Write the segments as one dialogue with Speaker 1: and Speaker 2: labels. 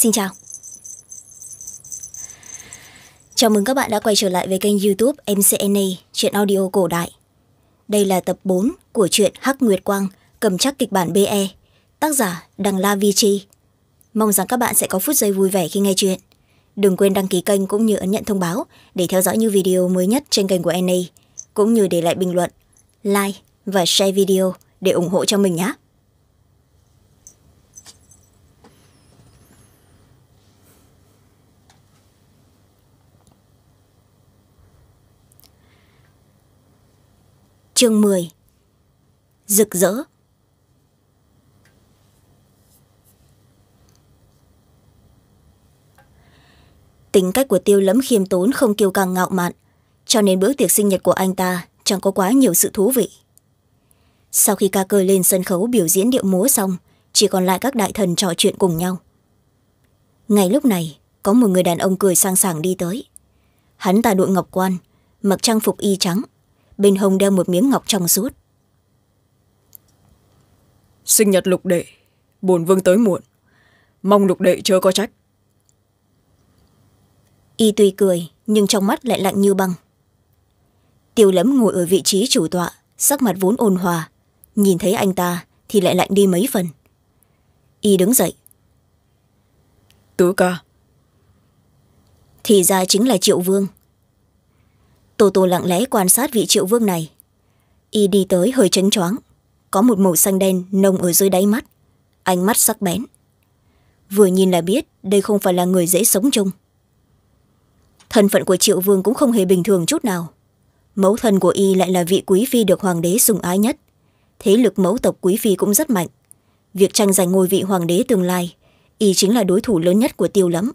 Speaker 1: xin chào chào mừng các bạn đã quay trở lại với kênh youtube mcna chuyện audio cổ đại đây là tập bốn của truyện hắc nguyệt quang cầm chắc kịch bản be tác giả đằng la vi chi mong rằng các bạn sẽ có phút giây vui vẻ khi nghe chuyện đừng quên đăng ký kênh cũng như ấn nhận thông báo để theo dõi những video mới nhất trên kênh của na cũng như để lại bình luận like và share video để ủng hộ cho mình nhé chương mười Rực rỡ Tính cách của tiêu lẫm khiêm tốn không kiêu càng ngạo mạn cho nên bữa tiệc sinh nhật của anh ta chẳng có quá nhiều sự thú vị sau khi ca cơ lên sân khấu biểu diễn điệu múa xong chỉ còn lại các đại thần trò chuyện cùng nhau ngay lúc này có một người đàn ông cười sang sảng đi tới hắn ta đội ngọc quan mặc trang phục y trắng bên hông đeo một miếng ngọc trong suốt
Speaker 2: sinh nhật lục đệ bổn vương tới muộn mong lục đệ chưa có trách y tuy cười nhưng
Speaker 1: trong mắt lại lạnh như băng tiêu lẫm ngồi ở vị trí chủ tọa sắc mặt vốn ôn hòa nhìn thấy anh ta thì lại lạnh đi mấy phần y đứng dậy tứ ca thì ra chính là triệu vương tô tô lặng lẽ quan sát vị triệu vương này y đi tới hơi chấn choáng có một màu xanh đen nồng ở dưới đáy mắt ánh mắt sắc bén vừa nhìn là biết đây không phải là người dễ sống chung thân phận của triệu vương cũng không hề bình thường chút nào mẫu thân của y lại là vị quý phi được hoàng đế sùng ái nhất thế lực mẫu tộc quý phi cũng rất mạnh việc tranh giành ngôi vị hoàng đế tương lai y chính là đối thủ lớn nhất của tiêu lắm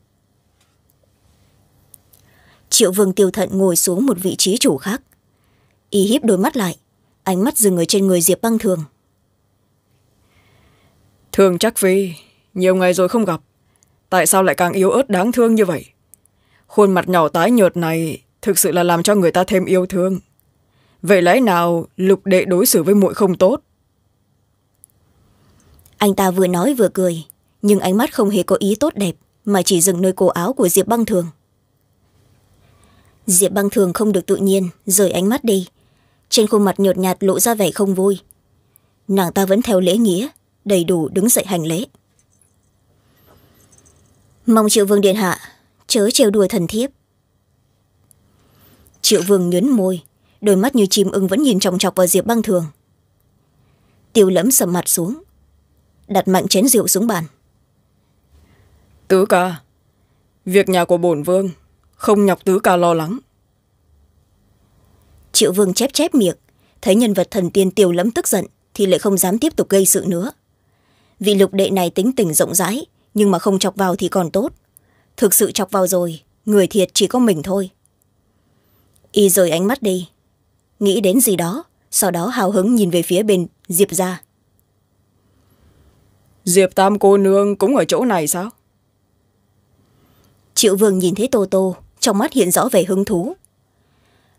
Speaker 1: triệu vương tiêu thận ngồi xuống một vị trí chủ khác y híp đôi mắt lại ánh mắt dừng ở
Speaker 2: trên người diệp băng thường thường chắc phi nhiều ngày rồi không gặp tại sao lại càng yếu ớt đáng thương như vậy khuôn mặt nhỏ tái nhợt này thực sự là làm cho người ta thêm yêu thương vậy lẽ nào lục đệ đối xử với muội không tốt anh ta vừa nói vừa cười nhưng
Speaker 1: ánh mắt không hề có ý tốt đẹp mà chỉ dừng nơi cổ áo của diệp băng thường diệp băng thường không được tự nhiên rời ánh mắt đi trên khuôn mặt nhợt nhạt lộ ra vẻ không vui nàng ta vẫn theo lễ nghĩa đầy đủ đứng dậy hành lễ mong triệu vương điện hạ chớ trêu đùa thần thiếp triệu vương nhớn môi đôi mắt như chim ưng vẫn nhìn chòng chọc vào diệp băng thường
Speaker 2: tiêu lẫm sầm mặt xuống đặt mạnh chén rượu xuống bàn tứ ca việc nhà của bổn vương không nhọc tứ ca lo lắng triệu vương chép chép miệng thấy nhân vật thần tiên
Speaker 1: tiêu lẫm tức giận thì lại không dám tiếp tục gây sự nữa vị lục đệ này tính tình rộng rãi nhưng mà không chọc vào thì còn tốt thực sự chọc vào rồi người thiệt chỉ có mình thôi y rời ánh mắt đi nghĩ đến gì đó sau đó hào hứng nhìn về phía bên diệp ra diệp
Speaker 2: tam cô nương cũng ở chỗ này sao triệu vương nhìn thấy tô tô trong mắt hiện rõ vẻ
Speaker 1: hứng thú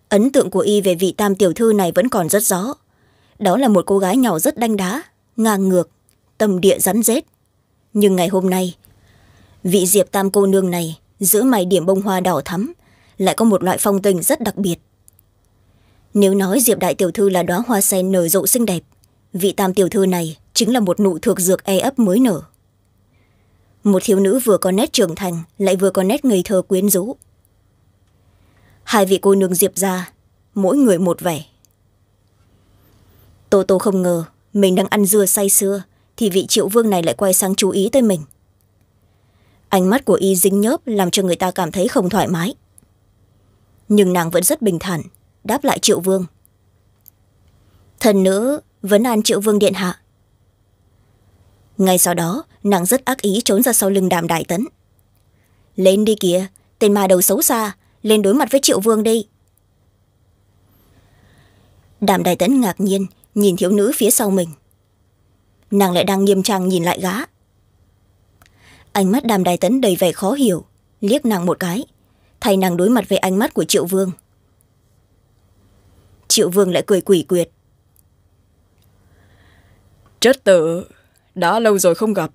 Speaker 1: ấn tượng của y về vị tam tiểu thư này vẫn còn rất rõ đó là một cô gái nhỏ rất đanh đá ngang ngược tâm địa rắn rết nhưng ngày hôm nay vị diệp tam cô nương này giữa mày điểm bông hoa đỏ thắm lại có một loại phong tình rất đặc biệt nếu nói diệp đại tiểu thư là đoá hoa sen nở rộ xinh đẹp vị tam tiểu thư này chính là một nụ thuộc dược e ấp mới nở một thiếu nữ vừa có nét trưởng thành lại vừa có nét ngây thơ quyến rũ hai vị cô nương diệp ra mỗi người một vẻ tô tô không ngờ mình đang ăn dưa say sưa thì vị triệu vương này lại quay sang chú ý tới mình ánh mắt của y dính nhớp làm cho người ta cảm thấy không thoải mái nhưng nàng vẫn rất bình thản đáp lại triệu vương thần nữ vấn an triệu vương điện hạ ngay sau đó nàng rất ác ý trốn ra sau lưng đàm đại tấn lên đi kìa tên ma đầu xấu xa lên đối mặt với triệu vương đi đàm đại tấn ngạc nhiên nhìn thiếu nữ phía sau mình nàng lại đang nghiêm trang nhìn lại gã ánh mắt đàm đài tấn đầy vẻ khó hiểu liếc nàng một cái thay nàng đối mặt với ánh mắt
Speaker 2: của triệu vương triệu vương lại cười quỷ quyệt chất tử đã lâu rồi không gặp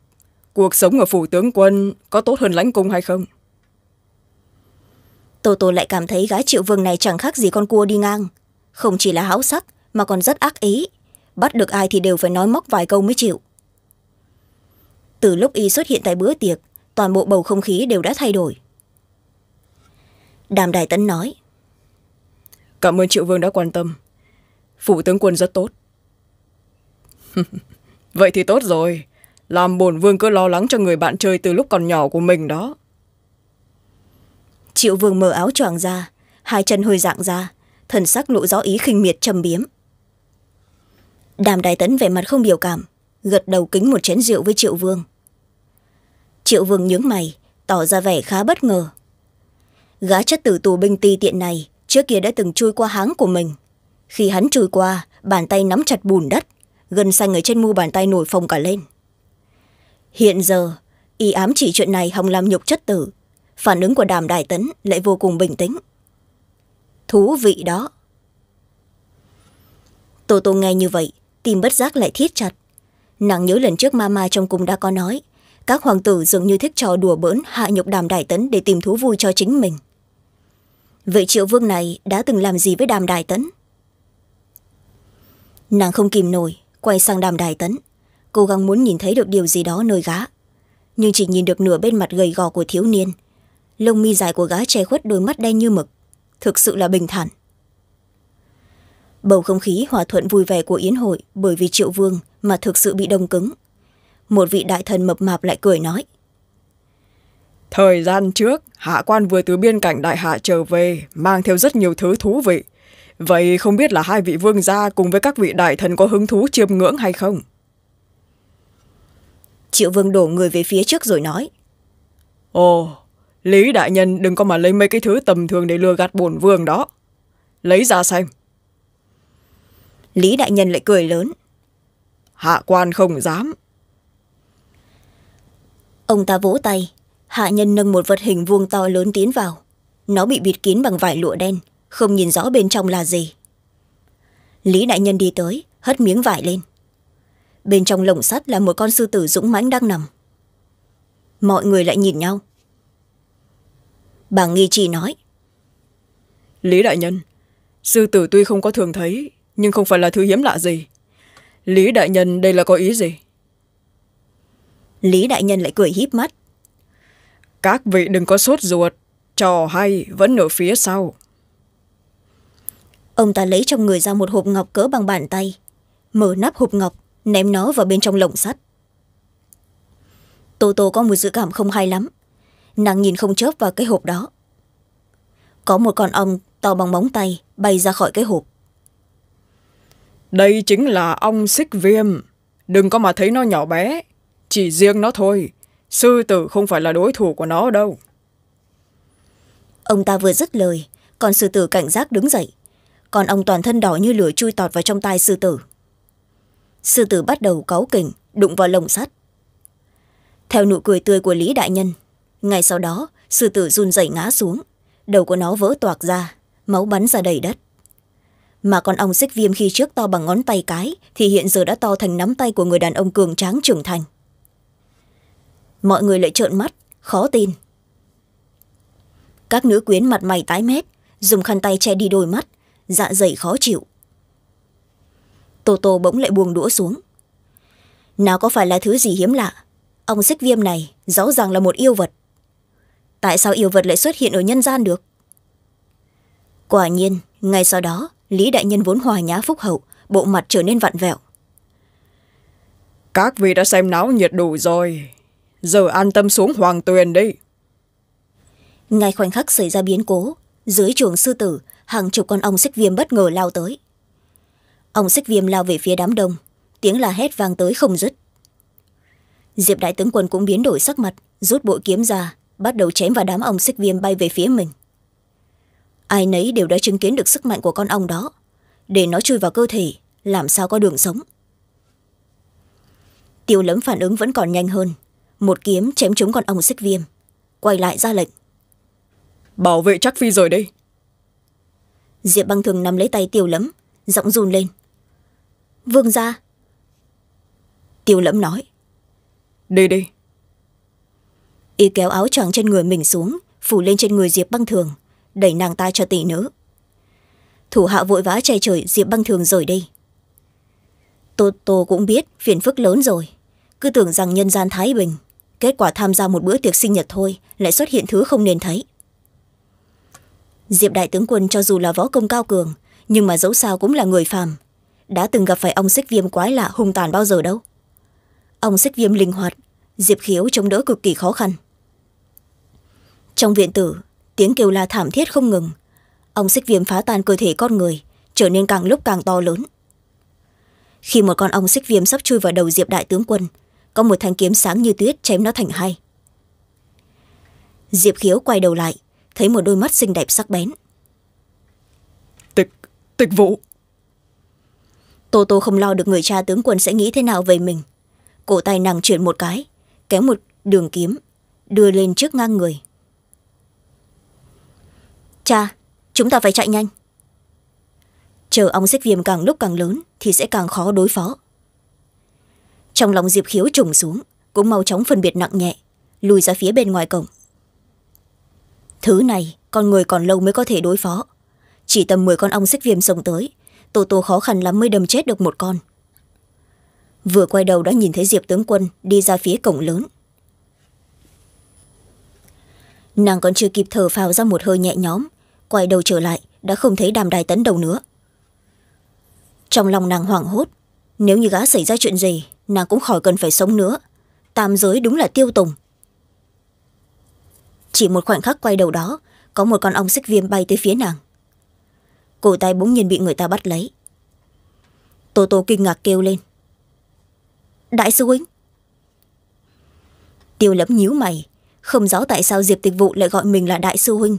Speaker 2: cuộc sống ở phủ tướng quân có tốt hơn lãnh cung hay không tô tô lại cảm
Speaker 1: thấy gái triệu vương này chẳng khác gì con cua đi ngang không chỉ là háo sắc mà còn rất ác ý bắt được ai thì đều phải nói móc vài câu mới chịu từ lúc y xuất hiện tại bữa tiệc toàn bộ bầu không khí đều đã thay đổi đàm đại tấn
Speaker 2: nói cảm ơn triệu vương đã quan tâm phủ tướng quân rất tốt vậy thì tốt rồi làm bổn vương cứ lo lắng cho người bạn chơi từ lúc còn nhỏ của mình đó triệu vương mở áo choàng ra
Speaker 1: hai chân hơi dạng ra thần sắc lộ rõ ý khinh miệt trầm biếm đàm đại tấn vẻ mặt không biểu cảm gật đầu kính một chén rượu với triệu vương triệu vương nhướng mày tỏ ra vẻ khá bất ngờ gã chất tử tù binh ti tiện này trước kia đã từng chui qua háng của mình khi hắn chui qua bàn tay nắm chặt bùn đất gần xanh ở trên mu bàn tay nổi phồng cả lên hiện giờ y ám chỉ chuyện này hòng làm nhục chất tử phản ứng của đàm đại tấn lại vô cùng bình tĩnh thú vị đó tô tô nghe như vậy tim bất giác lại thiết chặt nàng nhớ lần trước mama trong cùng đã có nói các hoàng tử dường như thích trò đùa bỡn hạ nhục đàm đại tấn để tìm thú vui cho chính mình vậy triệu vương này đã từng làm gì với đàm đại tấn nàng không kìm nổi quay sang đàm đại tấn cố gắng muốn nhìn thấy được điều gì đó nơi gá nhưng chỉ nhìn được nửa bên mặt gầy gò của thiếu niên lông mi dài của gái che khuất đôi mắt đen như mực thực sự là bình thản bầu không khí hòa thuận vui vẻ của yến hội
Speaker 2: bởi vì triệu vương mà thực sự bị đông cứng một vị đại thần mập mạp lại cười nói thời gian trước hạ quan vừa từ biên cảnh đại hạ trở về mang theo rất nhiều thứ thú vị vậy không biết là hai vị vương gia cùng với các vị đại thần có hứng thú chiêm ngưỡng hay không triệu vương đổ người về phía trước rồi nói ồ lý đại nhân đừng có mà lấy mấy cái thứ tầm thường để lừa gạt bổn vương đó lấy ra xem lý đại nhân lại cười lớn hạ quan không dám
Speaker 1: ông ta vỗ tay hạ nhân nâng một vật hình vuông to lớn tiến vào nó bị bịt kín bằng vải lụa đen không nhìn rõ bên trong là gì lý đại nhân đi tới hất miếng vải lên bên trong lồng sắt là một con sư tử dũng mãnh đang nằm
Speaker 2: mọi người lại nhìn nhau bà nghi chi nói lý đại nhân sư tử tuy không có thường thấy nhưng không phải là thứ hiếm lạ gì lý đại nhân đây là có ý gì lý đại nhân lại cười híp mắt các vị đừng có sốt ruột trò hay vẫn ở phía sau ông ta lấy trong người ra một hộp ngọc cỡ bằng bàn tay
Speaker 1: mở nắp hộp ngọc ném nó vào bên trong lồng sắt tô tô có một dự cảm không hay lắm nàng nhìn không chớp vào cái hộp đó có một con
Speaker 2: ong to bằng móng tay bay ra khỏi cái hộp đây chính là ong xích viêm đừng có mà thấy nó nhỏ bé chỉ riêng nó thôi sư tử không phải là đối thủ của nó đâu
Speaker 1: ông ta vừa dứt lời còn sư tử cảnh giác đứng dậy còn ông toàn thân đỏ như lửa chui tọt vào trong tai sư tử sư tử bắt đầu cáu kỉnh đụng vào lồng sắt theo nụ cười tươi của lý đại nhân ngay sau đó sư tử run rẩy ngã xuống đầu của nó vỡ toạc ra máu bắn ra đầy đất mà con ong xích viêm khi trước to bằng ngón tay cái thì hiện giờ đã to thành nắm tay của người đàn ông cường tráng trưởng thành mọi người lại trợn mắt khó tin các nữ quyến mặt mày tái mét dùng khăn tay che đi đôi mắt dạ dày khó chịu tô tô bỗng lại buông đũa xuống nào có phải là thứ gì hiếm lạ ong xích viêm này rõ ràng là một yêu vật tại sao yêu vật lại xuất hiện ở nhân gian được quả nhiên ngay sau đó lý đại nhân vốn hòa nhã phúc hậu bộ mặt trở nên vặn vẹo
Speaker 2: các vị đã xem náo nhiệt đủ rồi giờ an tâm xuống hoàng tuyền đi ngay khoảnh khắc xảy ra biến cố dưới chuồng
Speaker 1: sư tử hàng chục con ong xích viêm bất ngờ lao tới ong xích viêm lao về phía đám đông tiếng la hét vang tới không dứt diệp đại tướng quân cũng biến đổi sắc mặt rút bội kiếm ra bắt đầu chém vào đám ong xích viêm bay về phía mình ai nấy đều đã chứng kiến được sức mạnh của con ong đó để nó chui vào cơ thể làm sao có đường sống tiêu lấm phản ứng vẫn còn nhanh hơn một kiếm chém trúng con ong xích viêm quay lại ra lệnh bảo vệ chắc phi rồi đây diệp băng thường nắm lấy tay tiêu lấm giọng run lên vương ra tiêu lẫm nói đi đi y kéo áo choàng trên người mình xuống phủ lên trên người diệp băng thường đẩy nàng ta cho tỷ nữ thủ hạ vội vã che trời diệp băng thường rời đi tô tô cũng biết phiền phức lớn rồi cứ tưởng rằng nhân gian thái bình kết quả tham gia một bữa tiệc sinh nhật thôi lại xuất hiện thứ không nên thấy diệp đại tướng quân cho dù là võ công cao cường nhưng mà dẫu sao cũng là người phàm đã từng gặp phải ông xích viêm quái lạ hung tàn bao giờ đâu ông xích viêm linh hoạt diệp khiếu chống đỡ cực kỳ khó khăn trong viện tử tiếng kêu la thảm thiết không ngừng ông xích viêm phá tan cơ thể con người trở nên càng lúc càng to lớn khi một con ông xích viêm sắp chui vào đầu diệp đại tướng quân có một thanh kiếm sáng như tuyết chém nó thành hai diệp khiếu quay đầu lại thấy một đôi mắt xinh đẹp sắc bén tịch tịch vụ tô tô không lo được người cha tướng quân sẽ nghĩ thế nào về mình cổ tay nàng chuyển một cái kéo một đường kiếm đưa lên trước ngang người cha chúng ta phải chạy nhanh chờ ong xích viêm càng lúc càng lớn thì sẽ càng khó đối phó trong lòng diệp khiếu trùng xuống cũng mau chóng phân biệt nặng nhẹ lùi ra phía bên ngoài cổng thứ này con người còn lâu mới có thể đối phó chỉ tầm mười con ong xích viêm sống tới tô tô khó khăn lắm mới đâm chết được một con vừa quay đầu đã nhìn thấy diệp tướng quân đi ra phía cổng lớn nàng còn chưa kịp thở phào ra một hơi nhẹ nhõm quay đầu trở lại đã không thấy đàm đài tấn đầu nữa trong lòng nàng hoảng hốt nếu như gã xảy ra chuyện gì nàng cũng khỏi cần phải sống nữa tam giới đúng là tiêu tùng chỉ một khoảnh khắc quay đầu đó có một con ong xích viêm bay tới phía nàng cổ tay bỗng nhiên bị người ta bắt lấy tô tô kinh ngạc kêu lên đại sư huynh tiêu lẫm nhíu mày không rõ tại sao diệp tịch vụ lại gọi mình là đại sư huynh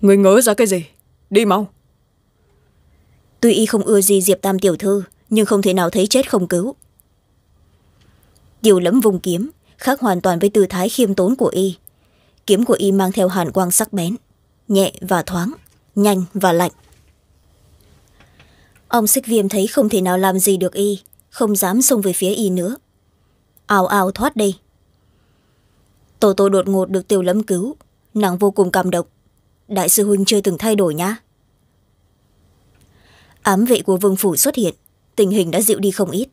Speaker 1: người ngớ ra cái gì đi mau tuy y không ưa gì diệp tam tiểu thư nhưng không thể nào thấy chết không cứu tiểu lẫm vùng kiếm khác hoàn toàn với tư thái khiêm tốn của y kiếm của y mang theo hàn quang sắc bén nhẹ và thoáng nhanh và lạnh ông xích viêm thấy không thể nào làm gì được y không dám xông về phía y nữa ào ào thoát đây Tô Tô đột ngột được Tiêu lâm cứu nàng vô cùng cảm động đại sư huynh chưa từng thay đổi nhá ám vệ của vương phủ xuất hiện tình hình đã dịu đi không ít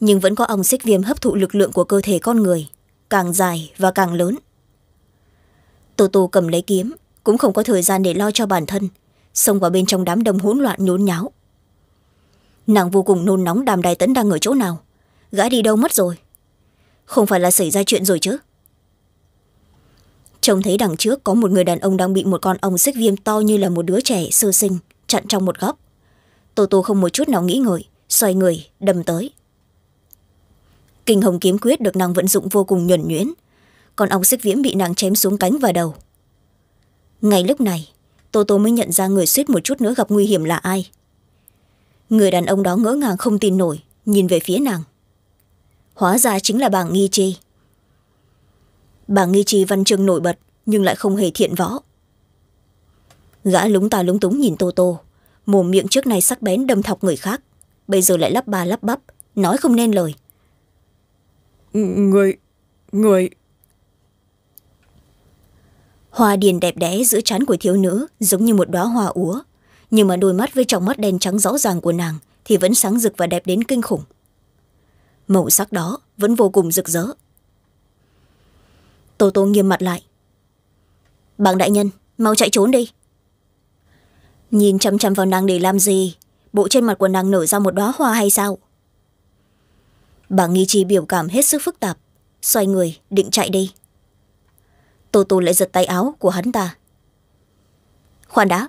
Speaker 1: nhưng vẫn có ong xích viêm hấp thụ lực lượng của cơ thể con người càng dài và càng lớn tô tô cầm lấy kiếm cũng không có thời gian để lo cho bản thân xông vào bên trong đám đông hỗn loạn nhốn nháo nàng vô cùng nôn nóng đàm đài tấn đang ở chỗ nào gã đi đâu mất rồi không phải là xảy ra chuyện rồi chứ trông thấy đằng trước có một người đàn ông đang bị một con ong xích viêm to như là một đứa trẻ sơ sinh chặn trong một góc tô tô không một chút nào nghĩ ngợi xoay người đâm tới kinh hồng kiếm quyết được nàng vận dụng vô cùng nhuẩn nhuyễn con ong xích viễm bị nàng chém xuống cánh và đầu ngay lúc này tô tô mới nhận ra người suýt một chút nữa gặp nguy hiểm là ai người đàn ông đó ngỡ ngàng không tin nổi nhìn về phía nàng hóa ra chính là bà nghi chi bà nghi trì văn chương nổi bật nhưng lại không hề thiện võ gã lúng tà lúng túng nhìn tô tô mồm miệng trước nay sắc bén đâm thọc người khác bây giờ lại lắp ba lắp bắp nói không nên lời người người hoa điền đẹp đẽ giữa trán của thiếu nữ giống như một đóa hoa úa nhưng mà đôi mắt với trong mắt đen trắng rõ ràng của nàng thì vẫn sáng rực và đẹp đến kinh khủng màu sắc đó vẫn vô cùng rực rỡ tô tô nghiêm mặt lại bảng đại nhân mau chạy trốn đi nhìn chăm chăm vào nàng để làm gì bộ trên mặt của nàng nở ra một đoá hoa hay sao bà nghi chi biểu cảm hết sức phức tạp xoay người định chạy đi tô tô lại giật tay áo của hắn ta khoan đã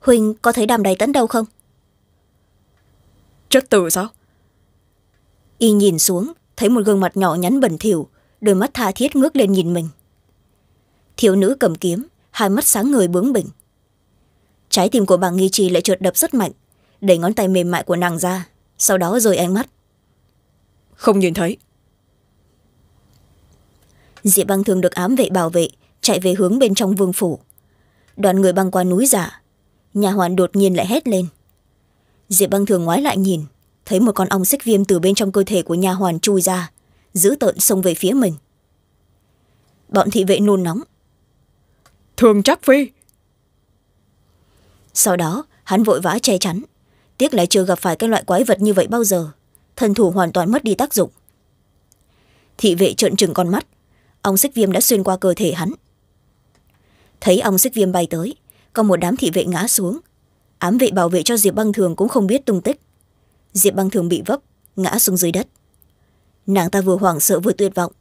Speaker 1: huỳnh có thấy đàm đầy tấn đâu không chất tử sao y nhìn xuống thấy một gương mặt nhỏ nhắn bẩn thỉu đôi mắt tha thiết ngước lên nhìn mình thiếu nữ cầm kiếm hai mắt sáng người bướng bỉnh trái tim của bà nghi trì lại trượt đập rất mạnh đẩy ngón tay mềm mại của nàng ra sau đó rời ánh mắt không nhìn thấy diệp băng thường được ám vệ bảo vệ chạy về hướng bên trong vương phủ đoàn người băng qua núi giả nhà hoàn đột nhiên lại hét lên diệp băng thường ngoái lại nhìn thấy một con ong xích viêm từ bên trong cơ thể của nhà hoàn chui ra giữ tợn xông về phía mình bọn thị vệ nôn nóng thường chắc phi sau đó hắn vội vã che chắn tiếc lại chưa gặp phải cái loại quái vật như vậy bao giờ thần thủ hoàn toàn mất đi tác dụng thị vệ trợn trừng con mắt ông xích viêm đã xuyên qua cơ thể hắn thấy ông xích viêm bay tới có một đám thị vệ ngã xuống ám vệ bảo vệ cho diệp băng thường cũng không biết tung tích diệp băng thường bị vấp ngã xuống dưới đất nàng ta vừa hoảng sợ vừa tuyệt vọng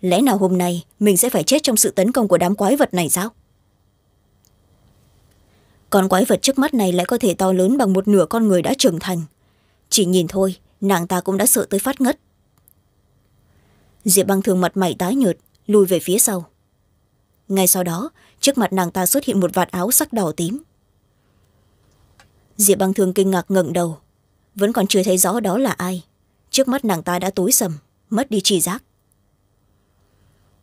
Speaker 1: lẽ nào hôm nay mình sẽ phải chết trong sự tấn công của đám quái vật này sao con quái vật trước mắt này lại có thể to lớn bằng một nửa con người đã trưởng thành chỉ nhìn thôi nàng ta cũng đã sợ tới phát ngất diệp băng thường mặt mày tái nhợt lùi về phía sau ngay sau đó trước mặt nàng ta xuất hiện một vạt áo sắc đỏ tím diệp băng thường kinh ngạc ngẩng đầu vẫn còn chưa thấy rõ đó là ai trước mắt nàng ta đã tối sầm mất đi tri giác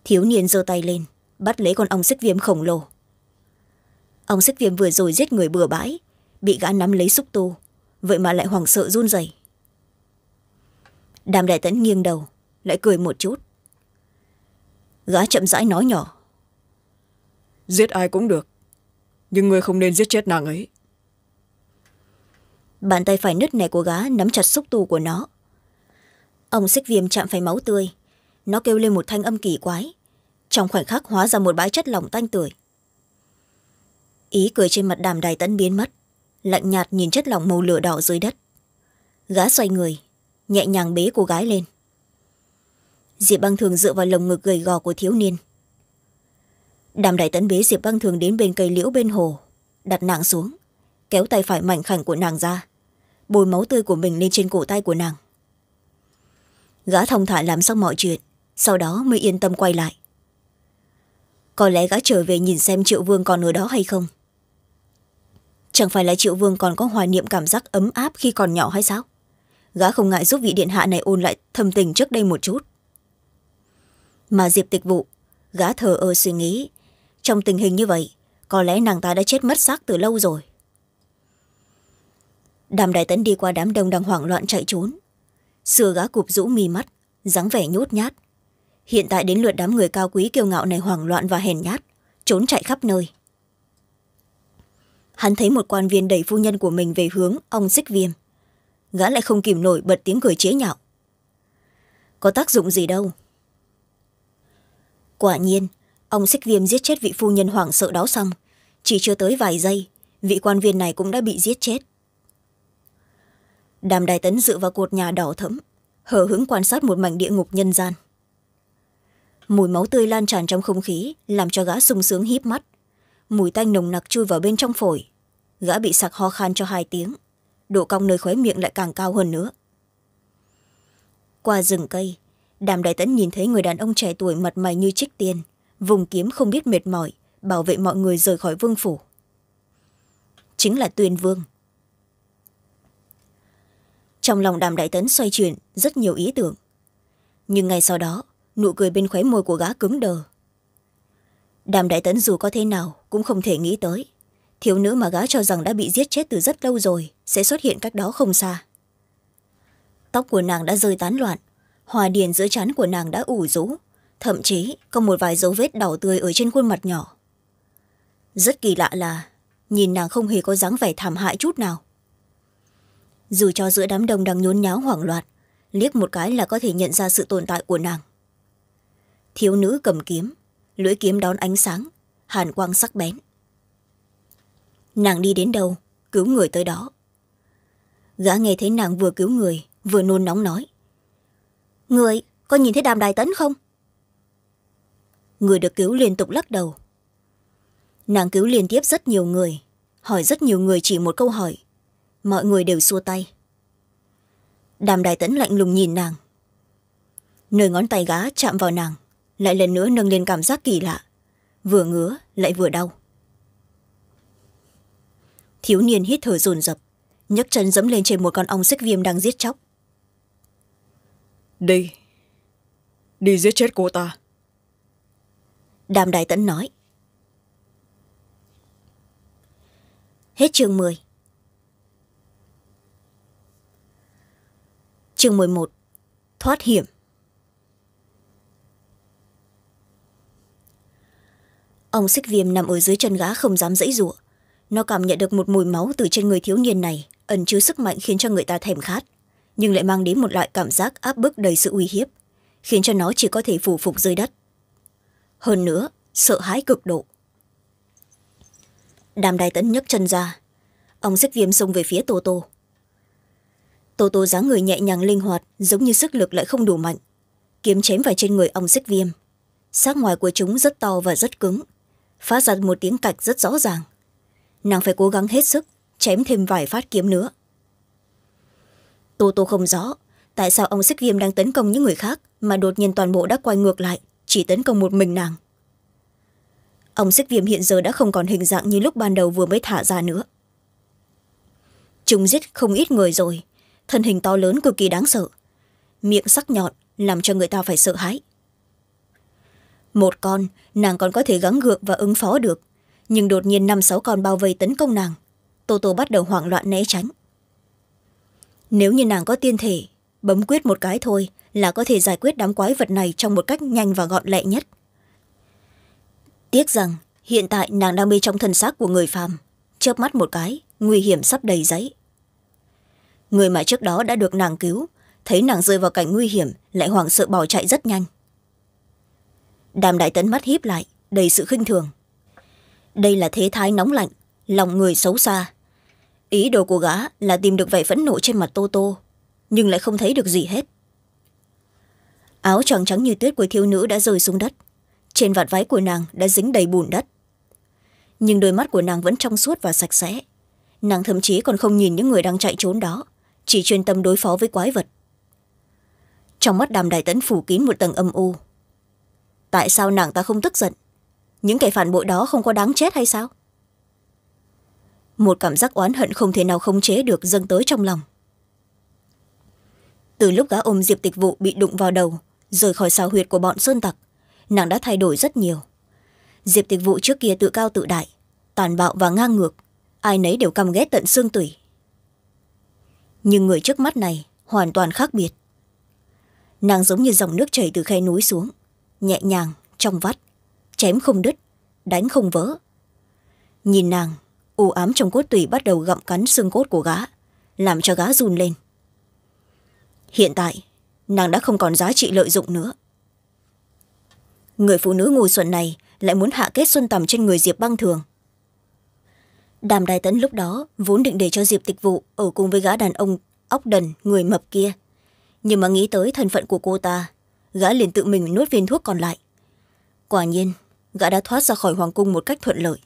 Speaker 1: thiếu niên giơ tay lên bắt lấy con ong xích viêm khổng lồ ong xích viêm vừa rồi giết người bừa bãi bị gã nắm lấy xúc tu vậy mà lại hoảng sợ run rẩy đàm đại tấn nghiêng đầu lại cười một chút
Speaker 2: gã chậm rãi nói nhỏ giết ai cũng được nhưng ngươi không nên giết chết nàng ấy bàn tay phải nứt nẻ của gã
Speaker 1: nắm chặt xúc tu của nó ông xích viêm chạm phải máu tươi nó kêu lên một thanh âm kỳ quái trong khoảnh khắc hóa ra một bãi chất lỏng tanh tưởi ý cười trên mặt đàm đài tẫn biến mất lạnh nhạt nhìn chất lỏng màu lửa đỏ dưới đất gã xoay người nhẹ nhàng bế cô gái lên diệp băng thường dựa vào lồng ngực gầy gò của thiếu niên đàm đại tấn bế diệp băng thường đến bên cây liễu bên hồ đặt nàng xuống kéo tay phải mảnh khảnh của nàng ra bồi máu tươi của mình lên trên cổ tay của nàng gã thông thả làm xong mọi chuyện sau đó mới yên tâm quay lại có lẽ gã trở về nhìn xem triệu vương còn ở đó hay không chẳng phải là triệu vương còn có hoài niệm cảm giác ấm áp khi còn nhỏ hay sao gã không ngại giúp vị điện hạ này ôn lại thâm tình trước đây một chút mà diệp tịch vụ gã thờ ơ suy nghĩ trong tình hình như vậy có lẽ nàng ta đã chết mất xác từ lâu rồi đàm đại tấn đi qua đám đông đang hoảng loạn chạy trốn xưa gã cụp rũ mi mắt dáng vẻ nhút nhát hiện tại đến lượt đám người cao quý kiêu ngạo này hoảng loạn và hèn nhát trốn chạy khắp nơi hắn thấy một quan viên đẩy phu nhân của mình về hướng ông xích viêm gã lại không kìm nổi bật tiếng cười chế nhạo có tác dụng gì đâu quả nhiên ông xích viêm giết chết vị phu nhân hoảng sợ đó xong chỉ chưa tới vài giây vị quan viên này cũng đã bị giết chết đàm đại tấn dựa vào cột nhà đỏ thẫm hờ hứng quan sát một mảnh địa ngục nhân gian mùi máu tươi lan tràn trong không khí làm cho gã sung sướng híp mắt mùi tanh nồng nặc chui vào bên trong phổi gã bị sặc ho khan cho hai tiếng độ cong nơi khóe miệng lại càng cao hơn nữa qua rừng cây đàm đại tấn nhìn thấy người đàn ông trẻ tuổi mặt mày như trích tiên vùng kiếm không biết mệt mỏi bảo vệ mọi người rời khỏi vương phủ chính là tuyền vương trong lòng đàm đại tấn xoay chuyển rất nhiều ý tưởng nhưng ngay sau đó nụ cười bên khóe môi của gã cứng đờ đàm đại tấn dù có thế nào cũng không thể nghĩ tới thiếu nữ mà gã cho rằng đã bị giết chết từ rất lâu rồi sẽ xuất hiện cách đó không xa tóc của nàng đã rơi tán loạn hòa điền giữa chán của nàng đã ủ rũ thậm chí có một vài dấu vết đỏ tươi ở trên khuôn mặt nhỏ rất kỳ lạ là nhìn nàng không hề có dáng vẻ thảm hại chút nào dù cho giữa đám đông đang nhốn nháo hoảng loạn liếc một cái là có thể nhận ra sự tồn tại của nàng thiếu nữ cầm kiếm lưỡi kiếm đón ánh sáng hàn quang sắc bén nàng đi đến đâu cứu người tới đó gã nghe thấy nàng vừa cứu người vừa nôn nóng nói người có nhìn thấy đàm đài tấn không người được cứu liên tục lắc đầu nàng cứu liên tiếp rất nhiều người hỏi rất nhiều người chỉ một câu hỏi mọi người đều xua tay đàm đại Tấn lạnh lùng nhìn nàng nơi ngón tay gá chạm vào nàng lại lần nữa nâng lên cảm giác kỳ lạ vừa ngứa lại vừa đau thiếu niên hít thở dồn dập nhấc chân dẫm lên trên một con ong xích viêm đang
Speaker 2: giết chóc đi đi giết chết cô ta đàm đại Tấn nói
Speaker 1: hết chương mười chương mười một thoát hiểm ông xích viêm nằm ở dưới chân gã không dám dãy giụa nó cảm nhận được một mùi máu từ trên người thiếu niên này ẩn chứa sức mạnh khiến cho người ta thèm khát nhưng lại mang đến một loại cảm giác áp bức đầy sự uy hiếp khiến cho nó chỉ có thể phủ phục dưới đất hơn nữa sợ hãi cực độ đàm đài tấn nhấc chân ra ông xích viêm xông về phía tô tô tô tô dáng người nhẹ nhàng linh hoạt giống như sức lực lại không đủ mạnh kiếm chém vào trên người ông xích viêm xác ngoài của chúng rất to và rất cứng phát ra một tiếng cạch rất rõ ràng nàng phải cố gắng hết sức chém thêm vài phát kiếm nữa tô tô không rõ tại sao ông xích viêm đang tấn công những người khác mà đột nhiên toàn bộ đã quay ngược lại chỉ tấn công một mình nàng ông xích viêm hiện giờ đã không còn hình dạng như lúc ban đầu vừa mới thả ra nữa chúng giết không ít người rồi thân hình to lớn cực kỳ đáng sợ miệng sắc nhọn làm cho người ta phải sợ hãi một con nàng còn có thể gắng gượng và ứng phó được nhưng đột nhiên năm sáu con bao vây tấn công nàng tô tô bắt đầu hoảng loạn né tránh nếu như nàng có tiên thể bấm quyết một cái thôi là có thể giải quyết đám quái vật này trong một cách nhanh và gọn lẹ nhất tiếc rằng hiện tại nàng đang bị trong thân xác của người phàm chớp mắt một cái nguy hiểm sắp đầy giấy người mà trước đó đã được nàng cứu thấy nàng rơi vào cảnh nguy hiểm lại hoảng sợ bỏ chạy rất nhanh đàm đại tấn mắt híp lại đầy sự khinh thường đây là thế thái nóng lạnh lòng người xấu xa ý đồ của gã là tìm được vẻ phẫn nộ trên mặt tô tô nhưng lại không thấy được gì hết áo tròn trắng như tuyết của thiếu nữ đã rơi xuống đất trên vạt váy của nàng đã dính đầy bùn đất nhưng đôi mắt của nàng vẫn trong suốt và sạch sẽ nàng thậm chí còn không nhìn những người đang chạy trốn đó chỉ chuyên tâm đối phó với quái vật trong mắt đàm đại tấn phủ kín một tầng âm u tại sao nàng ta không tức giận những kẻ phản bội đó không có đáng chết hay sao một cảm giác oán hận không thể nào khống chế được dâng tới trong lòng từ lúc gã ôm diệp tịch vụ bị đụng vào đầu rời khỏi xào huyệt của bọn sơn tặc nàng đã thay đổi rất nhiều diệp tịch vụ trước kia tự cao tự đại tàn bạo và ngang ngược ai nấy đều căm ghét tận xương tủy nhưng người trước mắt này hoàn toàn khác biệt nàng giống như dòng nước chảy từ khe núi xuống nhẹ nhàng trong vắt chém không đứt đánh không vỡ nhìn nàng u ám trong cốt tủy bắt đầu gặm cắn xương cốt của gã làm cho gã run lên hiện tại nàng đã không còn giá trị lợi dụng nữa người phụ nữ ngồi xuẩn này lại muốn hạ kết xuân tầm trên người diệp băng thường đàm Đại tấn lúc đó vốn định để cho diệp tịch vụ ở cùng với gã đàn ông óc đần người mập kia nhưng mà nghĩ tới thân phận của cô ta gã liền tự mình nuốt viên thuốc còn lại quả nhiên gã đã thoát ra khỏi hoàng cung một cách thuận lợi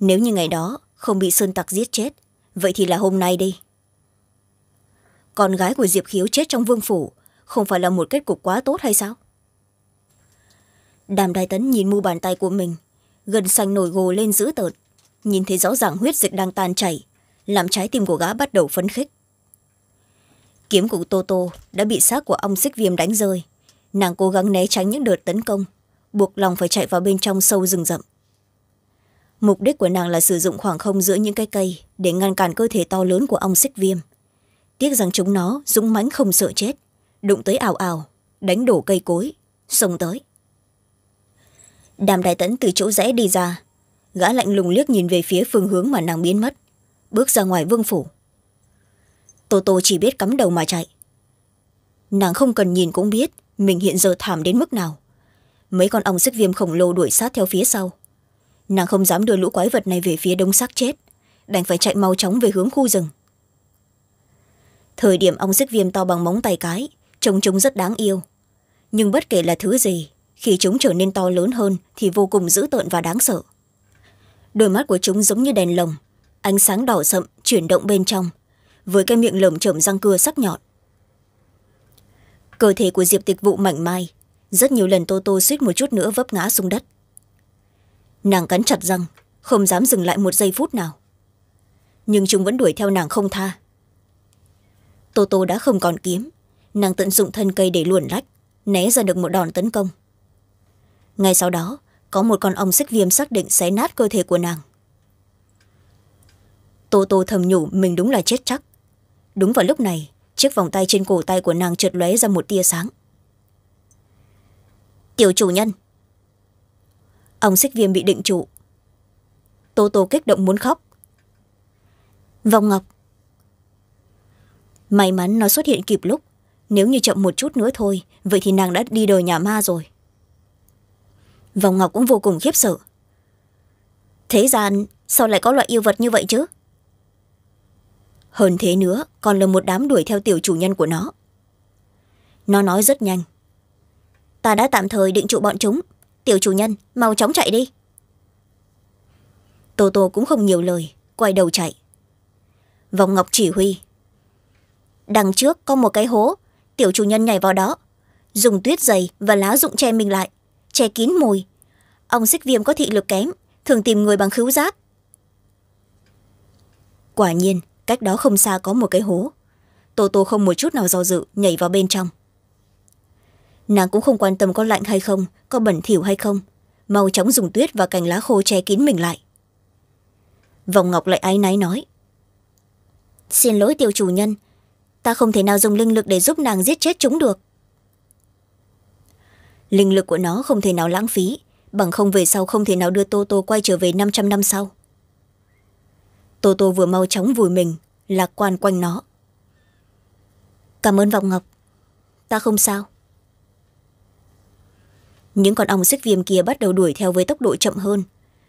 Speaker 1: nếu như ngày đó không bị sơn tặc giết chết vậy thì là hôm nay đi con gái của diệp khiếu chết trong vương phủ không phải là một kết cục quá tốt hay sao đàm Đại tấn nhìn mu bàn tay của mình gần sành nổi gồ lên dữ tợn nhìn thấy rõ ràng huyết dịch đang tan chảy làm trái tim của gã bắt đầu phấn khích kiếm của tô tô đã bị xác của ong xích viêm đánh rơi nàng cố gắng né tránh những đợt tấn công buộc lòng phải chạy vào bên trong sâu rừng rậm mục đích của nàng là sử dụng khoảng không giữa những cái cây để ngăn cản cơ thể to lớn của ong xích viêm tiếc rằng chúng nó dũng mãnh không sợ chết đụng tới ảo ảo đánh đổ cây cối xông tới đàm đại tấn từ chỗ rẽ đi ra gã lạnh lùng liếc nhìn về phía phương hướng mà nàng biến mất bước ra ngoài vương phủ tô tô chỉ biết cắm đầu mà chạy nàng không cần nhìn cũng biết mình hiện giờ thảm đến mức nào mấy con ong xích viêm khổng lồ đuổi sát theo phía sau nàng không dám đưa lũ quái vật này về phía đông xác chết đành phải chạy mau chóng về hướng khu rừng thời điểm ong xích viêm to bằng móng tay cái trông chúng rất đáng yêu nhưng bất kể là thứ gì khi chúng trở nên to lớn hơn thì vô cùng dữ tợn và đáng sợ đôi mắt của chúng giống như đèn lồng ánh sáng đỏ sậm chuyển động bên trong với cái miệng lởm chởm răng cưa sắc nhọn cơ thể của diệp tịch vụ mảnh mai rất nhiều lần tô tô suýt một chút nữa vấp ngã xuống đất nàng cắn chặt răng không dám dừng lại một giây phút nào nhưng chúng vẫn đuổi theo nàng không tha tô tô đã không còn kiếm nàng tận dụng thân cây để luồn lách né ra được một đòn tấn công ngay sau đó có một con ong xích viêm xác định xé nát cơ thể của nàng tô tô thầm nhủ mình đúng là chết chắc đúng vào lúc này chiếc vòng tay trên cổ tay của nàng trượt lóe ra một tia sáng tiểu chủ nhân ông xích viêm bị định trụ tô tô kích động muốn khóc vòng ngọc may mắn nó xuất hiện kịp lúc nếu như chậm một chút nữa thôi vậy thì nàng đã đi đời nhà ma rồi vòng ngọc cũng vô cùng khiếp sợ thế gian sao lại có loại yêu vật như vậy chứ hơn thế nữa còn là một đám đuổi theo tiểu chủ nhân của nó nó nói rất nhanh ta đã tạm thời định trụ bọn chúng tiểu chủ nhân mau chóng chạy đi tô tô cũng không nhiều lời quay đầu chạy vòng ngọc chỉ huy đằng trước có một cái hố tiểu chủ nhân nhảy vào đó dùng tuyết dày và lá rụng che mình lại che kín mùi ông xích viêm có thị lực kém thường tìm người bằng khứu giác quả nhiên cách đó không xa có một cái hố tô tô không một chút nào do dự nhảy vào bên trong nàng cũng không quan tâm có lạnh hay không có bẩn thỉu hay không mau chóng dùng tuyết và cành lá khô che kín mình lại vòng ngọc lại áy náy nói xin lỗi tiêu chủ nhân ta không thể nào dùng linh lực để giúp nàng giết chết chúng được linh lực của nó không thể nào lãng phí bằng không về sau không thể nào đưa tô tô quay trở về năm trăm năm sau tô tô vừa mau chóng vùi mình lạc quan quanh nó cảm ơn vọng ngọc ta không sao những con ong xích viêm kia bắt đầu đuổi theo với tốc độ chậm hơn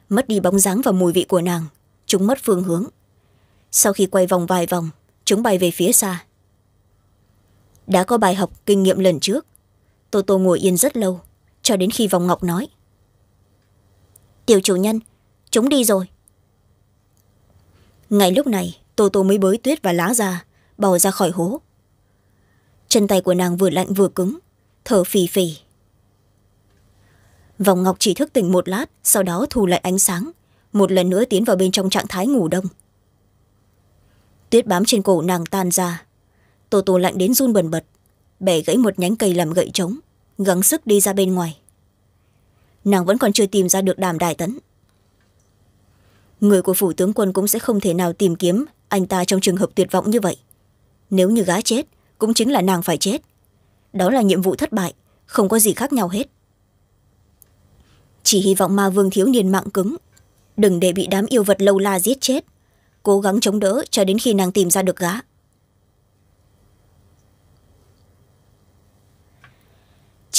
Speaker 1: mất đi bóng dáng và mùi vị của nàng chúng mất phương hướng sau khi quay vòng vài vòng chúng bay về phía xa đã có bài học kinh nghiệm lần trước tô tô ngồi yên rất lâu cho đến khi vòng ngọc nói tiểu chủ nhân chúng đi rồi ngay lúc này tô tô mới bới tuyết và lá ra bò ra khỏi hố chân tay của nàng vừa lạnh vừa cứng thở phì phì vòng ngọc chỉ thức tỉnh một lát sau đó thu lại ánh sáng một lần nữa tiến vào bên trong trạng thái ngủ đông tuyết bám trên cổ nàng tan ra tô tô lạnh đến run bần bật bẻ gãy một nhánh cây làm gậy trống gắng sức đi ra bên ngoài nàng vẫn còn chưa tìm ra được đàm đại tấn người của phủ tướng quân cũng sẽ không thể nào tìm kiếm anh ta trong trường hợp tuyệt vọng như vậy nếu như gá chết cũng chính là nàng phải chết đó là nhiệm vụ thất bại không có gì khác nhau hết chỉ hy vọng ma vương thiếu niên mạng cứng đừng để bị đám yêu vật lâu la giết chết cố gắng chống đỡ cho đến khi nàng tìm ra được gá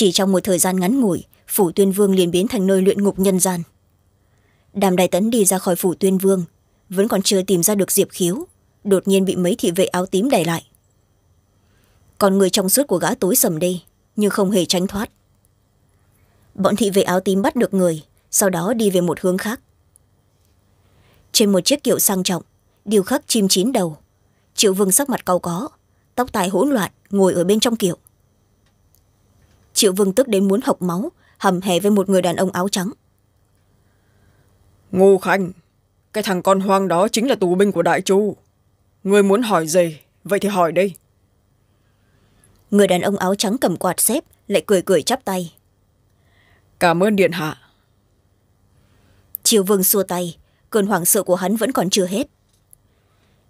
Speaker 1: chỉ trong một thời gian ngắn ngủi phủ tuyên vương liền biến thành nơi luyện ngục nhân gian đàm đại tấn đi ra khỏi phủ tuyên vương vẫn còn chưa tìm ra được diệp khiếu đột nhiên bị mấy thị vệ áo tím đẩy lại còn người trong suốt của gã tối sầm đây nhưng không hề tránh thoát bọn thị vệ áo tím bắt được người sau đó đi về một hướng khác trên một chiếc kiệu sang trọng điều khắc chim chín đầu triệu vương sắc mặt cau có tóc tai hỗn loạn ngồi ở bên trong kiệu triệu vương tức đến muốn hộc máu
Speaker 2: hầm hè với một người đàn ông áo trắng ngô khanh cái thằng con hoang đó chính là tù binh của đại chu người muốn hỏi gì vậy thì hỏi đi người đàn
Speaker 1: ông áo trắng cầm quạt xếp lại cười cười chắp tay cảm ơn điện hạ triều vương xua tay cơn hoảng sợ của hắn vẫn còn chưa hết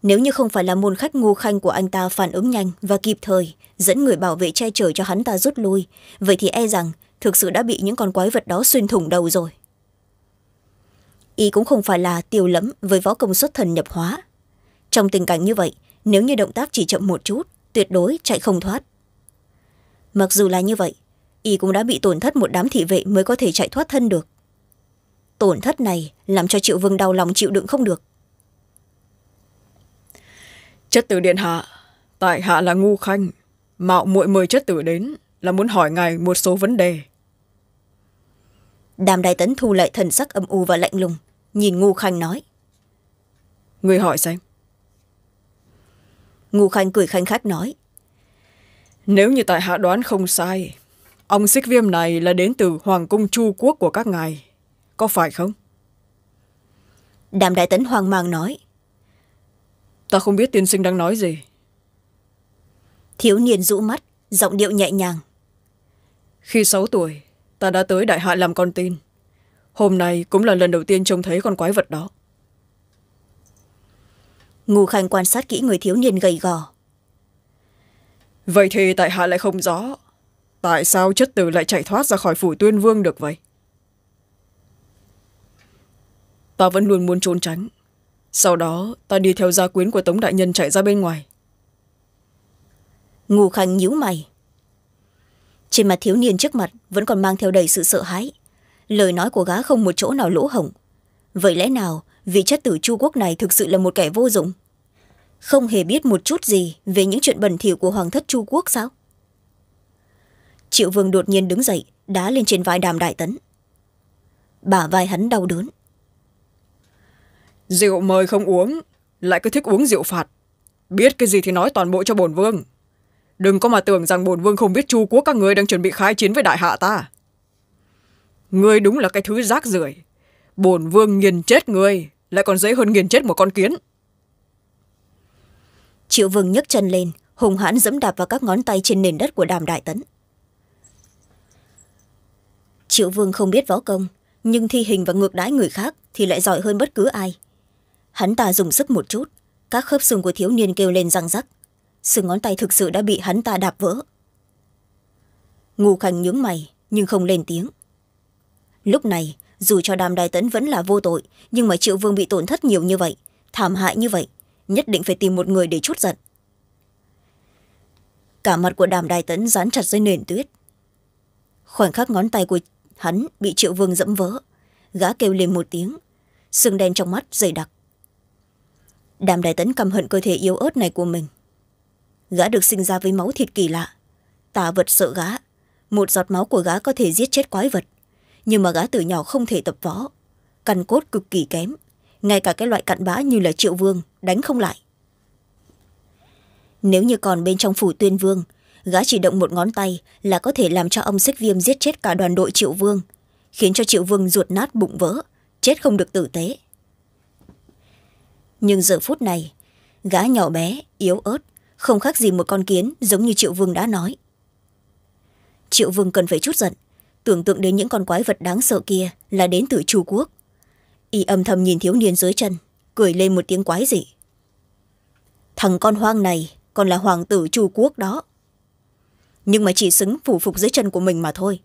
Speaker 1: nếu như không phải là môn khách ngô khanh của anh ta phản ứng nhanh và kịp thời dẫn người bảo vệ che chở cho hắn ta rút lui vậy thì e rằng thực sự đã bị những con quái vật đó xuyên thủng đầu rồi y cũng không phải là tiêu lẫm với võ công xuất thần nhập hóa trong tình cảnh như vậy nếu như động tác chỉ chậm một chút tuyệt đối chạy không thoát mặc dù là như vậy y cũng đã bị tổn thất một đám thị vệ mới có thể chạy thoát thân được tổn thất này làm cho triệu vương đau lòng chịu đựng
Speaker 2: không được chất tử điện hạ tại hạ là ngu khanh mạo muội mời chất tử đến là muốn hỏi ngài một số vấn đề đàm đại tấn thu lại thần sắc âm u và lạnh lùng nhìn ngu khanh nói người hỏi xem ngu khanh cười khanh khách nói nếu như tại hạ đoán không sai ông xích viêm này là đến từ hoàng cung chu quốc của các ngài có phải không đàm đại tấn hoang mang nói ta không biết tiên sinh đang nói gì thiếu niên rũ mắt giọng điệu nhẹ nhàng khi sáu tuổi ta đã tới đại hạ làm con tin hôm nay cũng là lần đầu tiên trông thấy con quái vật đó ngô khanh quan sát kỹ người thiếu niên gầy gò vậy thì tại hạ lại không rõ tại sao chất tử lại chạy thoát ra khỏi phủ tuyên vương được vậy ta vẫn luôn muốn trốn tránh sau đó ta đi theo gia quyến của tống đại nhân chạy ra bên ngoài ngô khanh nhíu mày trên mặt thiếu niên trước mặt vẫn còn mang theo
Speaker 1: đầy sự sợ hãi lời nói của gá không một chỗ nào lỗ hổng vậy lẽ nào vị chất tử chu quốc này thực sự là một kẻ vô dụng không hề biết một chút gì về những chuyện bẩn thỉu của hoàng thất chu quốc sao triệu vương đột nhiên đứng dậy đá lên trên vai đàm đại tấn bả
Speaker 2: vai hắn đau đớn rượu mời không uống lại cứ thích uống rượu phạt biết cái gì thì nói toàn bộ cho bổn vương đừng có mà tưởng rằng bổn vương không biết chu quốc các người đang chuẩn bị khai chiến với đại hạ ta ngươi đúng là cái thứ rác rưởi bổn vương nghiền chết ngươi lại còn dễ hơn nghiền chết một con kiến triệu vương nhấc chân lên hùng
Speaker 1: hãn dẫm đạp vào các ngón tay trên nền đất của đàm đại tấn triệu vương không biết võ công nhưng thi hình và ngược đãi người khác thì lại giỏi hơn bất cứ ai hắn ta dùng sức một chút các khớp xương của thiếu niên kêu lên răng rắc xương ngón tay thực sự đã bị hắn ta đạp vỡ ngô khanh nhướng mày nhưng không lên tiếng lúc này dù cho đàm đài tấn vẫn là vô tội nhưng mà triệu vương bị tổn thất nhiều như vậy thảm hại như vậy nhất định phải tìm một người để chút giận cả mặt của đàm đài tấn dán chặt dưới nền tuyết khoảnh khắc ngón tay của hắn bị triệu vương dẫm vỡ gã kêu lên một tiếng sương đen trong mắt dày đặc đàm đại tấn căm hận cơ thể yếu ớt này của mình gã được sinh ra với máu thịt kỳ lạ tà vật sợ gã một giọt máu của gã có thể giết chết quái vật nhưng mà gã từ nhỏ không thể tập võ căn cốt cực kỳ kém ngay cả cái loại cặn bã như là triệu vương đánh không lại nếu như còn bên trong phủ tuyên vương gã chỉ động một ngón tay là có thể làm cho ông xích viêm giết chết cả đoàn đội triệu vương khiến cho triệu vương ruột nát bụng vỡ chết không được tử tế nhưng giờ phút này gã nhỏ bé yếu ớt không khác gì một con kiến giống như triệu vương đã nói triệu vương cần phải chút giận tưởng tượng đến những con quái vật đáng sợ kia là đến từ chu quốc y âm thầm nhìn thiếu niên dưới chân cười lên một tiếng quái dị thằng con hoang này còn là hoàng tử chu
Speaker 2: quốc đó nhưng mà chỉ xứng phủ phục dưới chân của mình mà thôi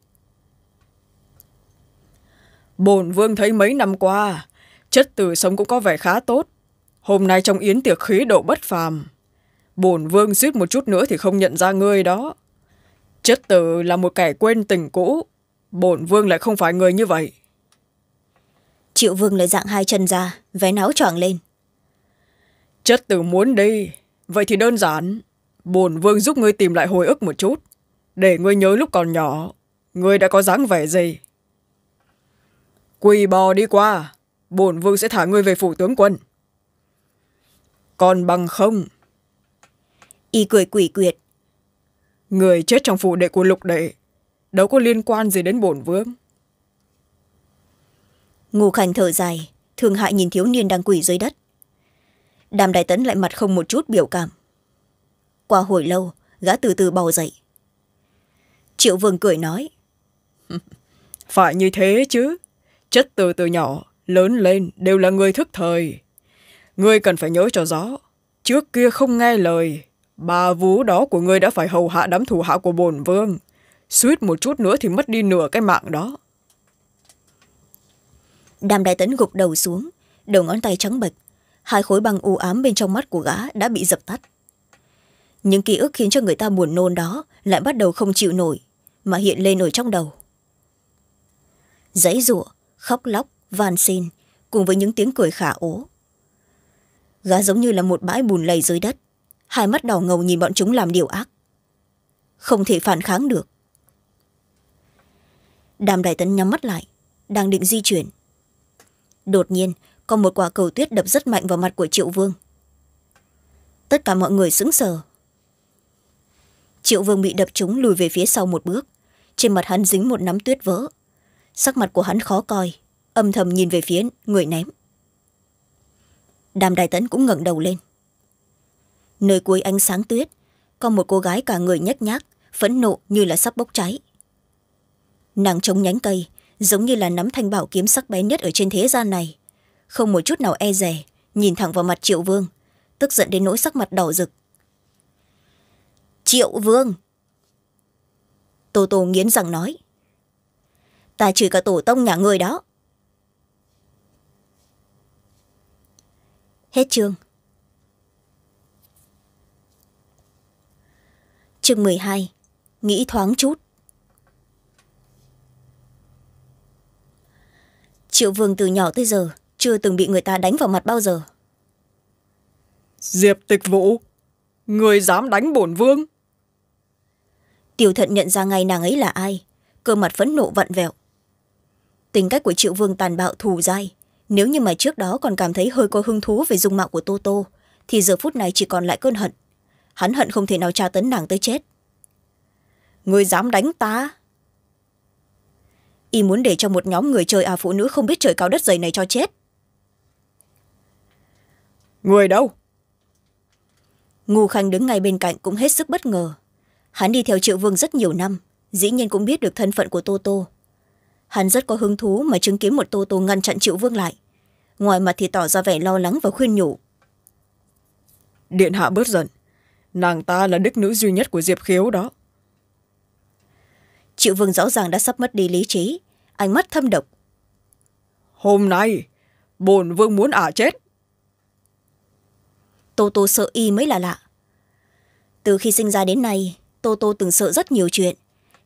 Speaker 2: bồn vương thấy mấy năm qua chất từ sống cũng có vẻ khá tốt hôm nay trong yến tiệc khí độ bất phàm bổn vương suýt một chút nữa thì không nhận ra ngươi đó chất tử là một kẻ quên tình cũ bổn vương lại không phải người như vậy triệu vương lại dạng hai chân ra vé náo choàng lên chất tử muốn đi vậy thì đơn giản bổn vương giúp ngươi tìm lại hồi ức một chút để ngươi nhớ lúc còn nhỏ ngươi đã có dáng vẻ gì quỳ bò đi qua bổn vương sẽ thả ngươi về phủ tướng quân còn bằng không y cười quỷ quyệt người chết trong phủ đệ của lục đệ đâu có liên quan gì đến bổn vương ngô khanh thở dài thương hại nhìn thiếu niên đang
Speaker 1: quỳ dưới đất đàm đại tấn lại mặt không một chút biểu cảm qua hồi
Speaker 2: lâu gã từ từ bò dậy triệu vương cười nói phải như thế chứ chất từ từ nhỏ lớn lên đều là người thức thời ngươi cần phải nhớ cho rõ trước kia không nghe lời bà vú đó của ngươi đã phải hầu hạ đám thủ hạ của bồn vương suýt một chút nữa thì mất đi nửa cái mạng đó đàm đại tấn gục đầu xuống đầu ngón tay trắng
Speaker 1: bệch hai khối băng u ám bên trong mắt của gã đã bị dập tắt những ký ức khiến cho người ta buồn nôn đó lại bắt đầu không chịu nổi mà hiện lên ở trong đầu dãy rụa khóc lóc van xin cùng với những tiếng cười khả ố gã giống như là một bãi bùn lầy dưới đất hai mắt đỏ ngầu nhìn bọn chúng làm điều ác không thể phản kháng được đàm đại tấn nhắm mắt lại đang định di chuyển đột nhiên có một quả cầu tuyết đập rất mạnh vào mặt của triệu vương tất cả mọi người sững sờ triệu vương bị đập trúng lùi về phía sau một bước trên mặt hắn dính một nắm tuyết vỡ sắc mặt của hắn khó coi âm thầm nhìn về phía người ném đàm đại tấn cũng ngẩng đầu lên nơi cuối ánh sáng tuyết có một cô gái cả người nhếch nhác phẫn nộ như là sắp bốc cháy nàng chống nhánh cây giống như là nắm thanh bảo kiếm sắc bén nhất ở trên thế gian này không một chút nào e rè nhìn thẳng vào mặt triệu vương tức giận đến nỗi sắc mặt đỏ rực triệu vương tô tô nghiến rằng nói ta chửi cả tổ tông nhà người đó hết chương chương mười hai nghĩ thoáng chút triệu vương từ nhỏ tới giờ chưa từng bị người ta đánh vào mặt bao giờ
Speaker 2: diệp tịch vũ người dám đánh bổn vương
Speaker 1: tiểu thận nhận ra ngay nàng ấy là ai cơ mặt phẫn nộ vặn vẹo tính cách của triệu vương tàn bạo thù dai nếu như mà trước đó còn cảm thấy hơi có hứng thú về dung mạo của toto thì giờ phút này chỉ còn lại cơn hận hắn hận không thể nào tra tấn nàng tới chết người dám đánh ta y muốn để cho một nhóm người chơi à phụ nữ không biết trời cao đất dày này cho chết người đâu ngô khanh đứng ngay bên cạnh cũng hết sức bất ngờ hắn đi theo triệu vương rất nhiều năm dĩ nhiên cũng biết được thân phận của tô tô hắn rất có hứng thú mà chứng kiến một tô tô ngăn chặn triệu vương lại ngoài mặt thì tỏ ra vẻ lo
Speaker 2: lắng và khuyên nhủ điện hạ bớt giận nàng ta là đức nữ duy nhất của diệp khiếu đó triệu vương rõ ràng đã sắp mất đi lý trí ánh mắt thâm độc hôm nay bồn vương muốn ả chết tô tô sợ y mới là lạ từ khi sinh
Speaker 1: ra đến nay tô tô từng sợ rất nhiều chuyện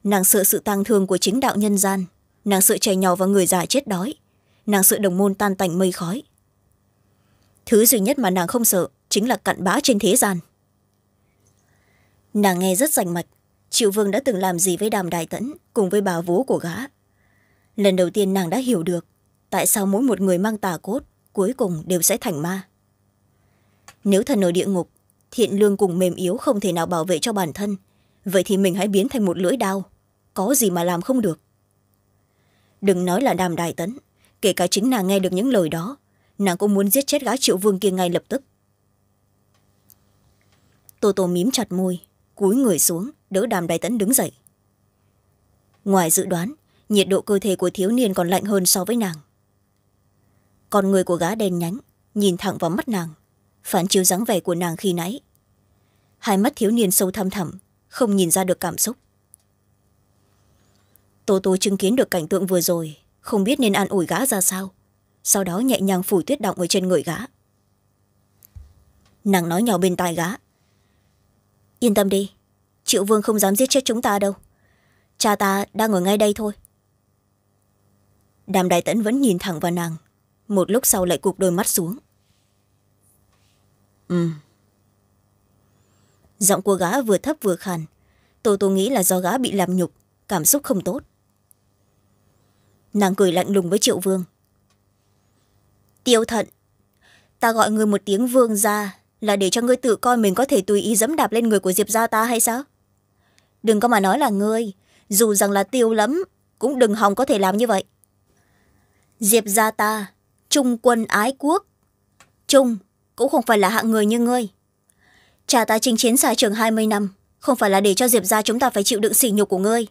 Speaker 1: nàng sợ sự tang thương của chính đạo nhân gian nàng sợ trẻ nhỏ và người già chết đói nàng sợ đồng môn tan tành mây khói thứ duy nhất mà nàng không sợ chính là cặn bã trên thế gian nàng nghe rất rành mạch triệu vương đã từng làm gì với đàm đại tẫn cùng với bà vú của gã lần đầu tiên nàng đã hiểu được tại sao mỗi một người mang tà cốt cuối cùng đều sẽ thành ma nếu thần ở địa ngục thiện lương cùng mềm yếu không thể nào bảo vệ cho bản thân vậy thì mình hãy biến thành một lưỡi đao có gì mà làm không được đừng nói là đàm đại tấn kể cả chính nàng nghe được những lời đó nàng cũng muốn giết chết gã triệu vương kia ngay lập tức tô tô mím chặt môi cúi người xuống đỡ đàm đại tấn đứng dậy ngoài dự đoán nhiệt độ cơ thể của thiếu niên còn lạnh hơn so với nàng còn người của gã đen nhánh nhìn thẳng vào mắt nàng phản chiếu dáng vẻ của nàng khi nãy hai mắt thiếu niên sâu thăm thẳm không nhìn ra được cảm xúc Tô Tô chứng kiến được cảnh tượng vừa rồi không biết nên an ủi gã ra sao sau đó nhẹ nhàng phủi tuyết động ở trên người gã nàng nói nhỏ bên tai gã yên tâm đi triệu vương không dám giết chết chúng ta đâu cha ta đang ở ngay đây thôi đàm đại tẫn vẫn nhìn thẳng vào nàng một lúc sau lại cụp đôi mắt xuống ừ giọng của gã vừa thấp vừa khàn tô tô nghĩ là do gã bị làm nhục cảm xúc không tốt nàng cười lạnh lùng với triệu vương tiêu thận ta gọi người một tiếng vương ra là để cho ngươi tự coi mình có thể tùy ý dẫm đạp lên người của diệp gia ta hay sao đừng có mà nói là ngươi dù rằng là tiêu lắm cũng đừng hòng có thể làm như vậy diệp gia ta trung quân ái quốc trung cũng không phải là hạng người như ngươi cha ta chinh chiến xa trường hai mươi năm không phải là để cho diệp gia chúng ta phải chịu đựng sỉ nhục của ngươi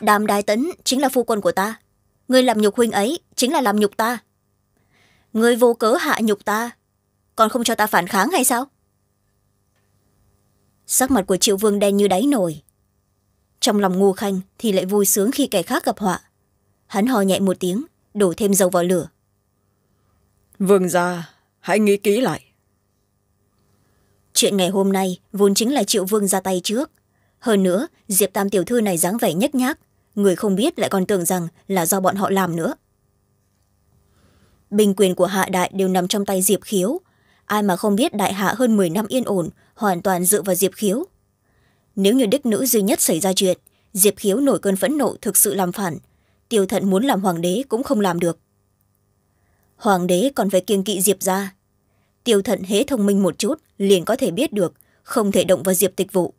Speaker 1: đàm đái tấn chính là phu quân của ta người làm nhục huynh ấy chính là làm nhục ta người vô cớ hạ nhục ta còn không cho ta phản kháng hay sao sắc mặt của triệu vương đen như đáy nổi trong lòng ngô khanh thì lại vui sướng khi kẻ khác gặp họa hắn hò nhẹ một tiếng đổ thêm dầu vào lửa vương gia hãy nghĩ kỹ lại chuyện ngày hôm nay vốn chính là triệu vương ra tay trước hơn nữa diệp tam tiểu thư này dáng vẻ nhếch nhác người không biết lại còn tưởng rằng là do bọn họ làm nữa Bình quyền của hạ đại đều nằm trong tay diệp khiếu ai mà không biết đại hạ hơn m năm yên ổn hoàn toàn dựa vào diệp khiếu nếu như đích nữ duy nhất xảy ra chuyện diệp khiếu nổi cơn phẫn nộ thực sự làm phản tiêu thận muốn làm hoàng đế cũng không làm được hoàng đế còn phải kiêng kỵ diệp ra tiêu thận hế thông minh một chút liền có thể biết được không thể động vào diệp tịch vụ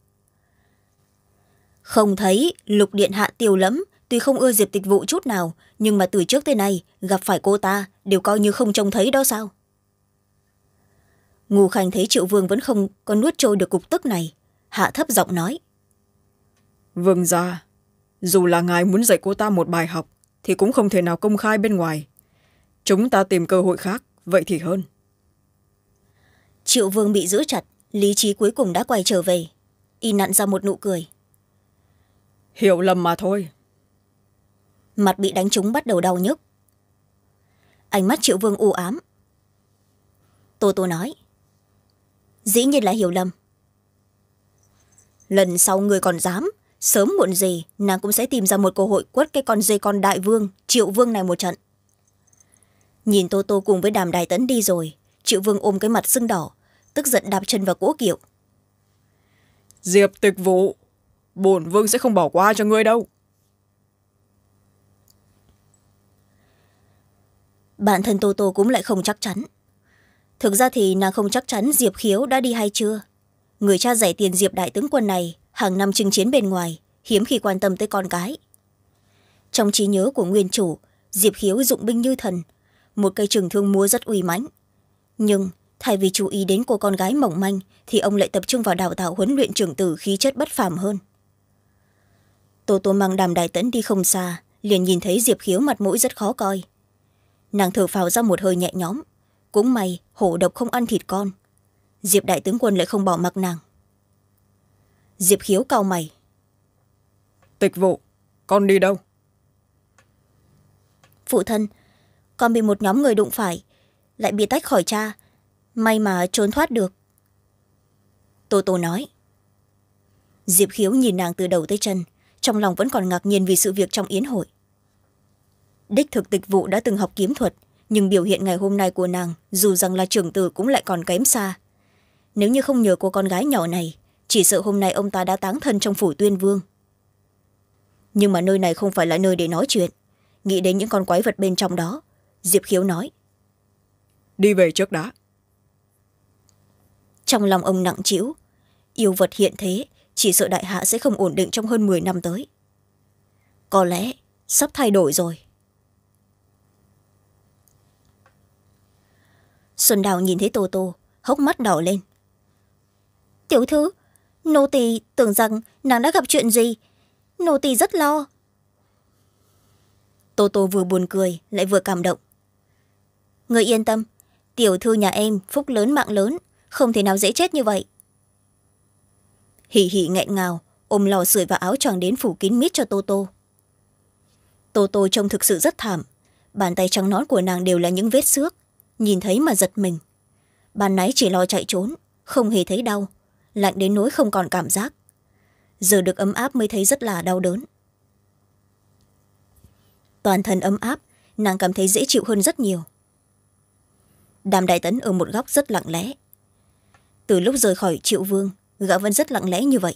Speaker 1: không thấy lục điện hạ tiêu lẫm tuy không ưa diệp tịch vụ chút nào nhưng mà từ trước tới nay gặp phải cô ta đều coi như không trông thấy đó sao
Speaker 2: ngô khanh thấy triệu vương vẫn không có nuốt trôi được cục tức này hạ thấp giọng nói vương gia dù là ngài muốn dạy cô ta một bài học thì cũng không thể nào công khai bên ngoài chúng ta tìm cơ hội khác vậy thì hơn triệu vương bị giữ chặt lý trí cuối cùng đã quay trở về
Speaker 1: y nặn ra một nụ cười hiểu lầm mà thôi mặt bị đánh trúng bắt đầu đau nhức ánh mắt triệu vương u ám tô tô nói dĩ nhiên là hiểu lầm lần sau người còn dám sớm muộn gì nàng cũng sẽ tìm ra một cơ hội quất cái con dây con đại vương triệu vương này một trận nhìn tô tô cùng với đàm đài tấn đi rồi
Speaker 2: triệu vương ôm cái mặt sưng đỏ tức giận đạp chân vào cỗ kiệu diệp tịch vụ bổn vương sẽ không bỏ qua cho ngươi đâu
Speaker 1: bản thân tô tô cũng lại không chắc chắn thực ra thì nàng không chắc chắn diệp khiếu đã đi hay chưa người cha giải tiền diệp đại tướng quân này hàng năm chinh chiến bên ngoài hiếm khi quan tâm tới con cái trong trí nhớ của nguyên chủ diệp khiếu dụng binh như thần một cây trường thương múa rất uy mãnh nhưng thay vì chú ý đến cô con gái mỏng manh thì ông lại tập trung vào đào tạo huấn luyện trưởng tử khí chất bất phàm hơn tô tô mang đàm đại tẫn đi không xa liền nhìn thấy diệp khiếu mặt mũi rất khó coi nàng thở phào ra một hơi nhẹ nhõm cũng may hổ độc không ăn thịt con diệp đại tướng quân lại không bỏ mặc nàng diệp khiếu cau mày tịch vụ con đi đâu phụ thân con bị một nhóm người đụng phải lại bị tách khỏi cha may mà trốn thoát được tô tô nói diệp khiếu nhìn nàng từ đầu tới chân trong lòng vẫn còn ngạc nhiên vì sự việc trong yến hội đích thực tịch vụ đã từng học kiếm thuật nhưng biểu hiện ngày hôm nay của nàng dù rằng là trưởng tử cũng lại còn kém xa nếu như không nhờ cô con gái nhỏ này chỉ sợ hôm nay ông ta đã táng thân trong phủ tuyên vương nhưng mà nơi này không phải là nơi để nói chuyện nghĩ đến những con quái vật bên trong đó diệp khiếu nói
Speaker 2: đi về trước đã
Speaker 1: trong lòng ông nặng trĩu yêu vật hiện thế chỉ sợ đại hạ sẽ không ổn định trong hơn m ộ ư ơ i năm tới có lẽ sắp thay đổi rồi xuân đào nhìn thấy tô tô hốc mắt đỏ lên tiểu thư nô tỳ tưởng rằng nàng đã gặp chuyện gì nô tỳ rất lo tô tô vừa buồn cười lại vừa cảm động người yên tâm tiểu thư nhà em phúc lớn mạng lớn không thể nào dễ chết như vậy hỉ hỉ nghẹn ngào ôm lò sưởi và áo choàng đến phủ kín mít cho tô tô tô tô trông thực sự rất thảm bàn tay trắng nón của nàng đều là những vết xước nhìn thấy mà giật mình ban nãy chỉ lo chạy trốn không hề thấy đau lạnh đến nỗi không còn cảm giác giờ được ấm áp mới thấy rất là đau đớn toàn thân ấm áp nàng cảm thấy dễ chịu hơn rất nhiều đàm đại tấn ở một góc rất lặng lẽ từ lúc rời khỏi triệu vương gã vẫn rất lặng lẽ như vậy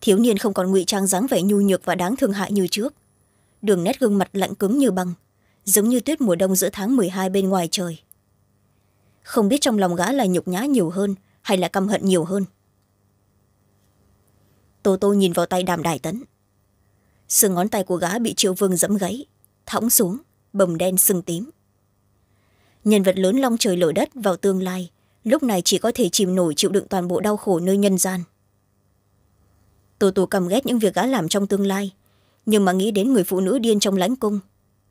Speaker 1: thiếu niên không còn ngụy trang dáng vẻ nhu nhược và đáng thương hại như trước đường nét gương mặt lạnh cứng như băng giống như tuyết mùa đông giữa tháng m hai bên ngoài trời không biết trong lòng gã là nhục nhã nhiều hơn hay là căm hận nhiều hơn tô tô nhìn vào tay đàm đại tấn sừng ngón tay của gã bị triệu vương dẫm gãy, thõng xuống bầm đen sưng tím nhân vật lớn long trời lội đất vào tương lai lúc này chỉ có thể chìm nổi chịu đựng toàn bộ đau khổ nơi nhân gian tô tô căm ghét những việc gã làm trong tương lai nhưng mà nghĩ đến người phụ nữ điên trong lãnh cung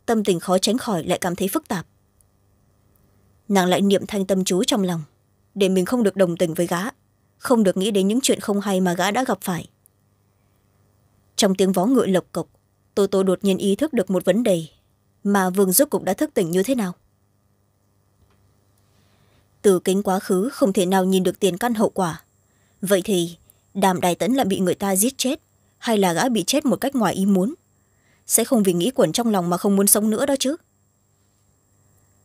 Speaker 1: tâm tình khó tránh khỏi lại cảm thấy phức tạp nàng lại niệm thanh tâm chú trong lòng để mình không được đồng tình với gã không được nghĩ đến những chuyện không hay mà gã đã gặp phải trong tiếng vó ngựa lộc cộc tô tô đột nhiên ý thức được một vấn đề mà vương rốt cục đã thức tỉnh như thế nào từ kính quá khứ không thể nào nhìn được tiền căn hậu quả vậy thì đàm đài tấn lại bị người ta giết chết hay là gã bị chết một cách ngoài ý muốn sẽ không vì nghĩ quẩn trong lòng mà không muốn sống nữa đó chứ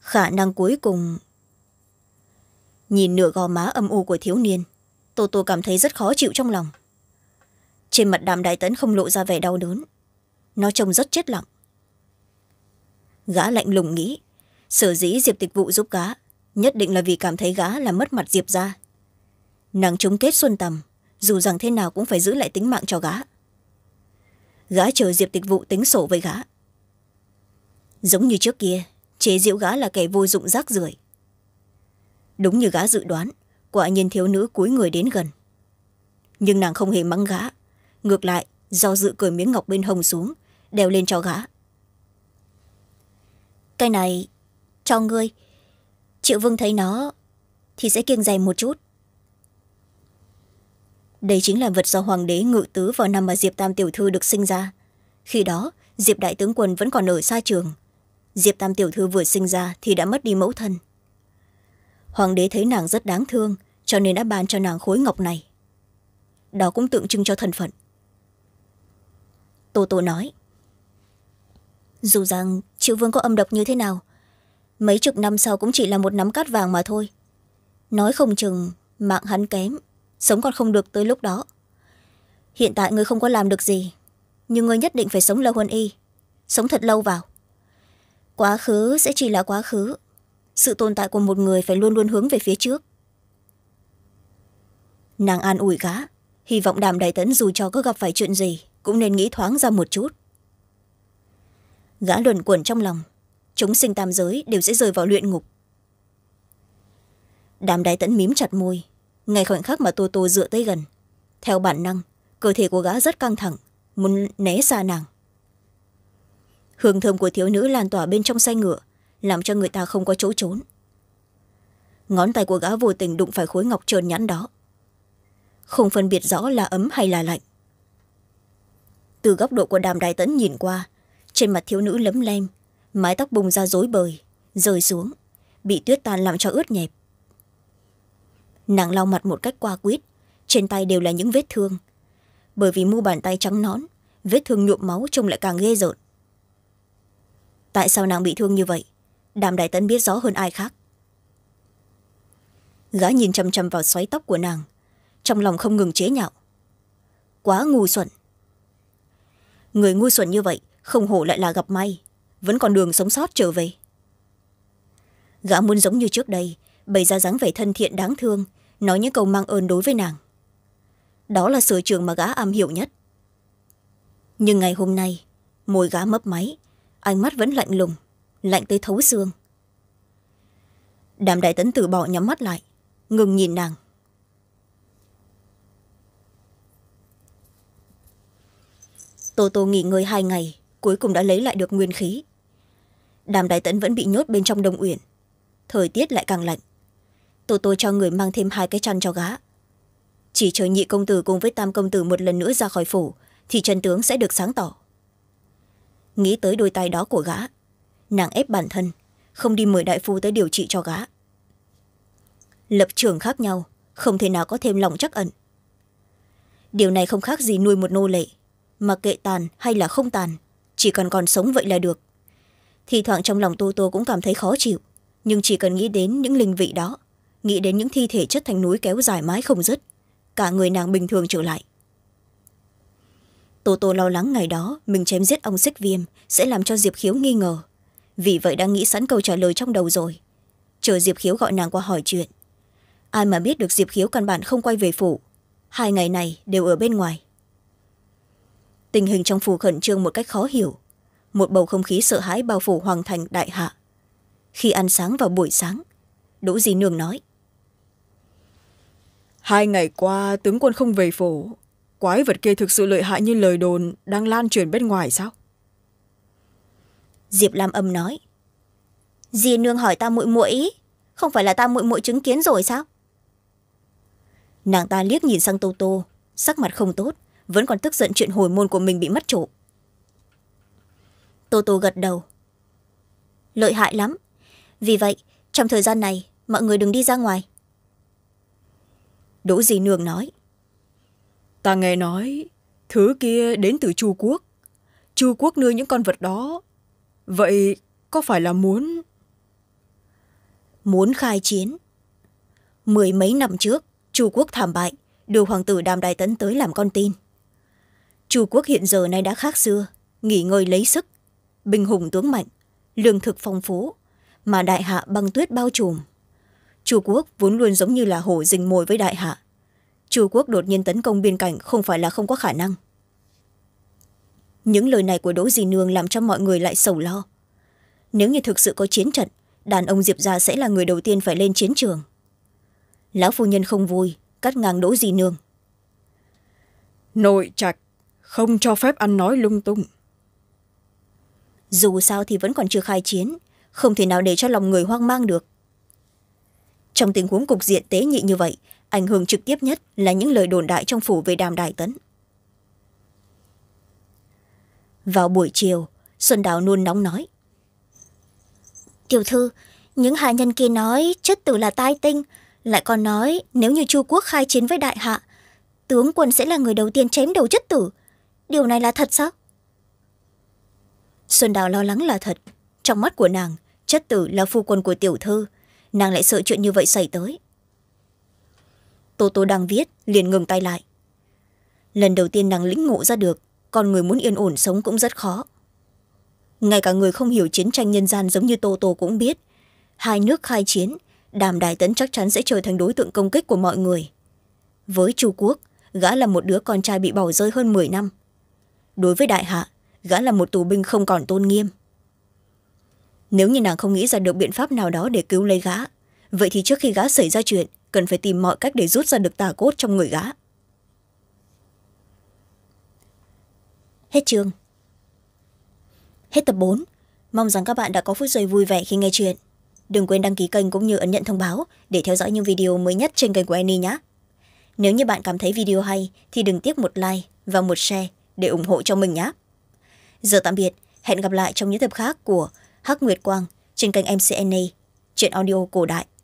Speaker 1: khả năng cuối cùng nhìn nửa gò má âm u của thiếu niên tô tô cảm thấy rất khó chịu trong lòng trên mặt đàm đại tấn không lộ ra vẻ đau đớn nó trông rất chết lặng gã lạnh lùng nghĩ sở dĩ diệp tịch vụ giúp gã nhất định là vì cảm thấy gã là mất mặt diệp ra nàng chống kết xuân tầm dù rằng thế nào cũng phải giữ lại tính mạng cho gã gã chờ diệp tịch vụ tính sổ với gã giống như trước kia chế diễu gã là kẻ vô dụng rác rưởi đúng như gã dự đoán quả nhiên thiếu nữ cuối người đến gần nhưng nàng không hề mắng gã ngược lại do dự cười miếng ngọc bên hồng xuống đeo lên cho gã cái này cho ngươi triệu vương thấy nó thì sẽ kiêng dày một chút đây chính là vật do hoàng đế ngự tứ vào năm mà diệp tam tiểu thư được sinh ra khi đó diệp đại tướng quân vẫn còn ở xa trường diệp tam tiểu thư vừa sinh ra thì đã mất đi mẫu thân hoàng đế thấy nàng rất đáng thương cho nên đã ban cho nàng khối ngọc này đó cũng tượng trưng cho thân phận tô tô nói dù rằng triệu vương có âm độc như thế nào mấy chục năm sau cũng chỉ là một nắm cát vàng mà thôi nói không chừng mạng hắn kém sống còn không được tới lúc đó hiện tại người không có làm được gì nhưng người nhất định phải sống lâu hơn y sống thật lâu vào quá khứ sẽ chỉ là quá khứ sự tồn tại của một người phải luôn luôn hướng về phía trước nàng an ủi gã hy vọng đàm đại tấn dù cho có gặp phải chuyện gì cũng nên nghĩ thoáng ra một chút gã luẩn quẩn trong lòng chúng sinh tam giới đều sẽ rơi vào luyện ngục đám đái tẫn mím chặt môi ngay khoảnh khắc mà tô tô dựa tới gần theo bản năng cơ thể của gã rất căng thẳng muốn né xa nàng hương thơm của thiếu nữ lan tỏa bên trong say ngựa làm cho người ta không có chỗ trốn ngón tay của gã vô tình đụng phải khối ngọc trơn nhẵn đó không phân biệt rõ là ấm hay là lạnh từ góc độ của đàm đại tẫn nhìn qua trên mặt thiếu nữ lấm lem mái tóc bùng ra rối bời rơi xuống bị tuyết tan làm cho ướt nhẹp nàng lau mặt một cách qua quýt trên tay đều là những vết thương bởi vì mu bàn tay trắng nón vết thương nhuộm máu trông lại càng ghê rợn tại sao nàng bị thương như vậy đàm đại tấn biết rõ hơn ai khác gã nhìn chằm chằm vào xoáy tóc của nàng trong lòng không ngừng chế nhạo quá ngu xuẩn người ngu xuẩn như vậy không hổ lại là gặp may vẫn còn đường sống sót trở về gã muốn giống như trước đây bày ra dáng vẻ thân thiện đáng thương nói những câu mang ơn đối với nàng đó là sở trường mà gã am hiểu nhất nhưng ngày hôm nay môi gã mấp máy ánh mắt vẫn lạnh lùng lạnh tới thấu xương đàm đại tấn tử bỏ nhắm mắt lại ngừng nhìn nàng tô tô nghỉ ngơi hai ngày cuối cùng đã lấy lại được nguyên khí đàm đại tẫn vẫn bị nhốt bên trong đông uyển thời tiết lại càng lạnh tô tô cho người mang thêm hai cái chăn cho gã chỉ chờ nhị công tử cùng với tam công tử một lần nữa ra khỏi phủ thì trần tướng sẽ được sáng tỏ nghĩ tới đôi tay đó của gã nàng ép bản thân không đi mời đại phu tới điều trị cho gã lập trường khác nhau không thể nào có thêm lòng chắc ẩn điều này không khác gì nuôi một nô lệ mà kệ tàn hay là không tàn chỉ cần còn sống vậy là được thì thoảng trong lòng tô tô cũng cảm thấy khó chịu nhưng chỉ cần nghĩ đến những linh vị đó nghĩ đến những thi thể chất thành núi kéo dài mãi không dứt cả người nàng bình thường trở lại tô tô lo lắng ngày đó mình chém giết ông xích viêm sẽ làm cho diệp khiếu nghi ngờ vì vậy đã nghĩ sẵn câu trả lời trong đầu rồi chờ diệp khiếu gọi nàng qua hỏi chuyện ai mà biết được diệp khiếu căn bản không quay về phủ hai ngày này đều ở bên ngoài tình hình trong phủ khẩn trương một cách khó hiểu một bầu không khí sợ hãi bao phủ hoàng thành đại hạ khi ăn sáng vào buổi sáng đỗ
Speaker 2: di nương nói hai ngày qua tướng quân không về phủ quái vật kia thực sự lợi hại như lời đồn đang lan truyền bên ngoài sao diệp lam âm nói di nương hỏi ta muội muội ý không phải là
Speaker 1: ta muội muội chứng kiến rồi sao nàng ta liếc nhìn sang tô tô sắc mặt không tốt vẫn còn tức giận chuyện hồi môn của mình bị mất trộm tô tô gật đầu lợi hại lắm vì vậy trong thời gian này mọi
Speaker 2: người đừng đi ra ngoài đỗ di nương nói ta nghe nói thứ kia đến từ chu quốc chu quốc nuôi những con vật đó vậy có phải là muốn muốn khai
Speaker 1: chiến mười mấy năm trước chu quốc thảm bại đưa hoàng tử đàm đại tấn tới làm con tin chu quốc hiện giờ nay đã khác xưa nghỉ ngơi lấy sức bình hùng tướng mạnh lương thực phong phú mà đại hạ băng tuyết bao trùm chu quốc vốn luôn giống như là hổ rình mồi với đại hạ chu quốc đột nhiên tấn công biên cảnh không phải là không có khả năng những lời này của đỗ dì nương làm cho mọi người lại sầu lo nếu như thực sự có chiến trận đàn ông diệp gia sẽ là người đầu tiên phải lên
Speaker 2: chiến trường lão phu nhân không vui cắt ngang đỗ dì nương nội trạch không cho phép ăn nói lung tung
Speaker 1: dù sao thì vẫn còn chưa khai chiến không thể nào để cho lòng người hoang mang được trong tình huống cục diện tế nhị như vậy ảnh hưởng trực tiếp nhất là những lời đồn đại trong phủ về đàm đại tấn vào buổi chiều xuân đào nôn nóng nói tiểu thư những hạ nhân kia nói chất tử là tai tinh lại còn nói nếu như chu quốc khai chiến với đại hạ tướng quân sẽ là người đầu tiên chém đầu chất tử điều này là thật sao xuân đào lo lắng là thật trong mắt của nàng chất tử là phu quân của tiểu thư nàng lại sợ chuyện như vậy xảy tới tô tô đang viết liền ngừng tay lại lần đầu tiên nàng lĩnh ngộ ra được con người muốn yên ổn sống cũng rất khó ngay cả người không hiểu chiến tranh nhân gian giống như tô tô cũng biết hai nước khai chiến đàm đài tấn chắc chắn sẽ trở thành đối tượng công kích của mọi người với chu quốc gã là một đứa con trai bị bỏ rơi hơn m năm đối với đại hạ gã là một tù binh không còn tôn nghiêm nếu như nàng không nghĩ ra được biện pháp nào đó để cứu lấy gã vậy thì trước khi gã xảy ra chuyện cần phải tìm mọi cách để rút ra được tà cốt trong người gã hết chương hết tập bốn mong rằng các bạn đã có phút giây vui vẻ khi nghe chuyện đừng quên đăng ký kênh cũng như ấn nhận thông báo để theo dõi những video mới nhất trên kênh của annie nhé nếu như bạn cảm thấy video hay thì đừng tiếc một like và một share để ủng hộ cho mình nhé giờ tạm biệt hẹn gặp lại trong những tập khác của hắc nguyệt quang trên kênh mcna chuyện audio cổ đại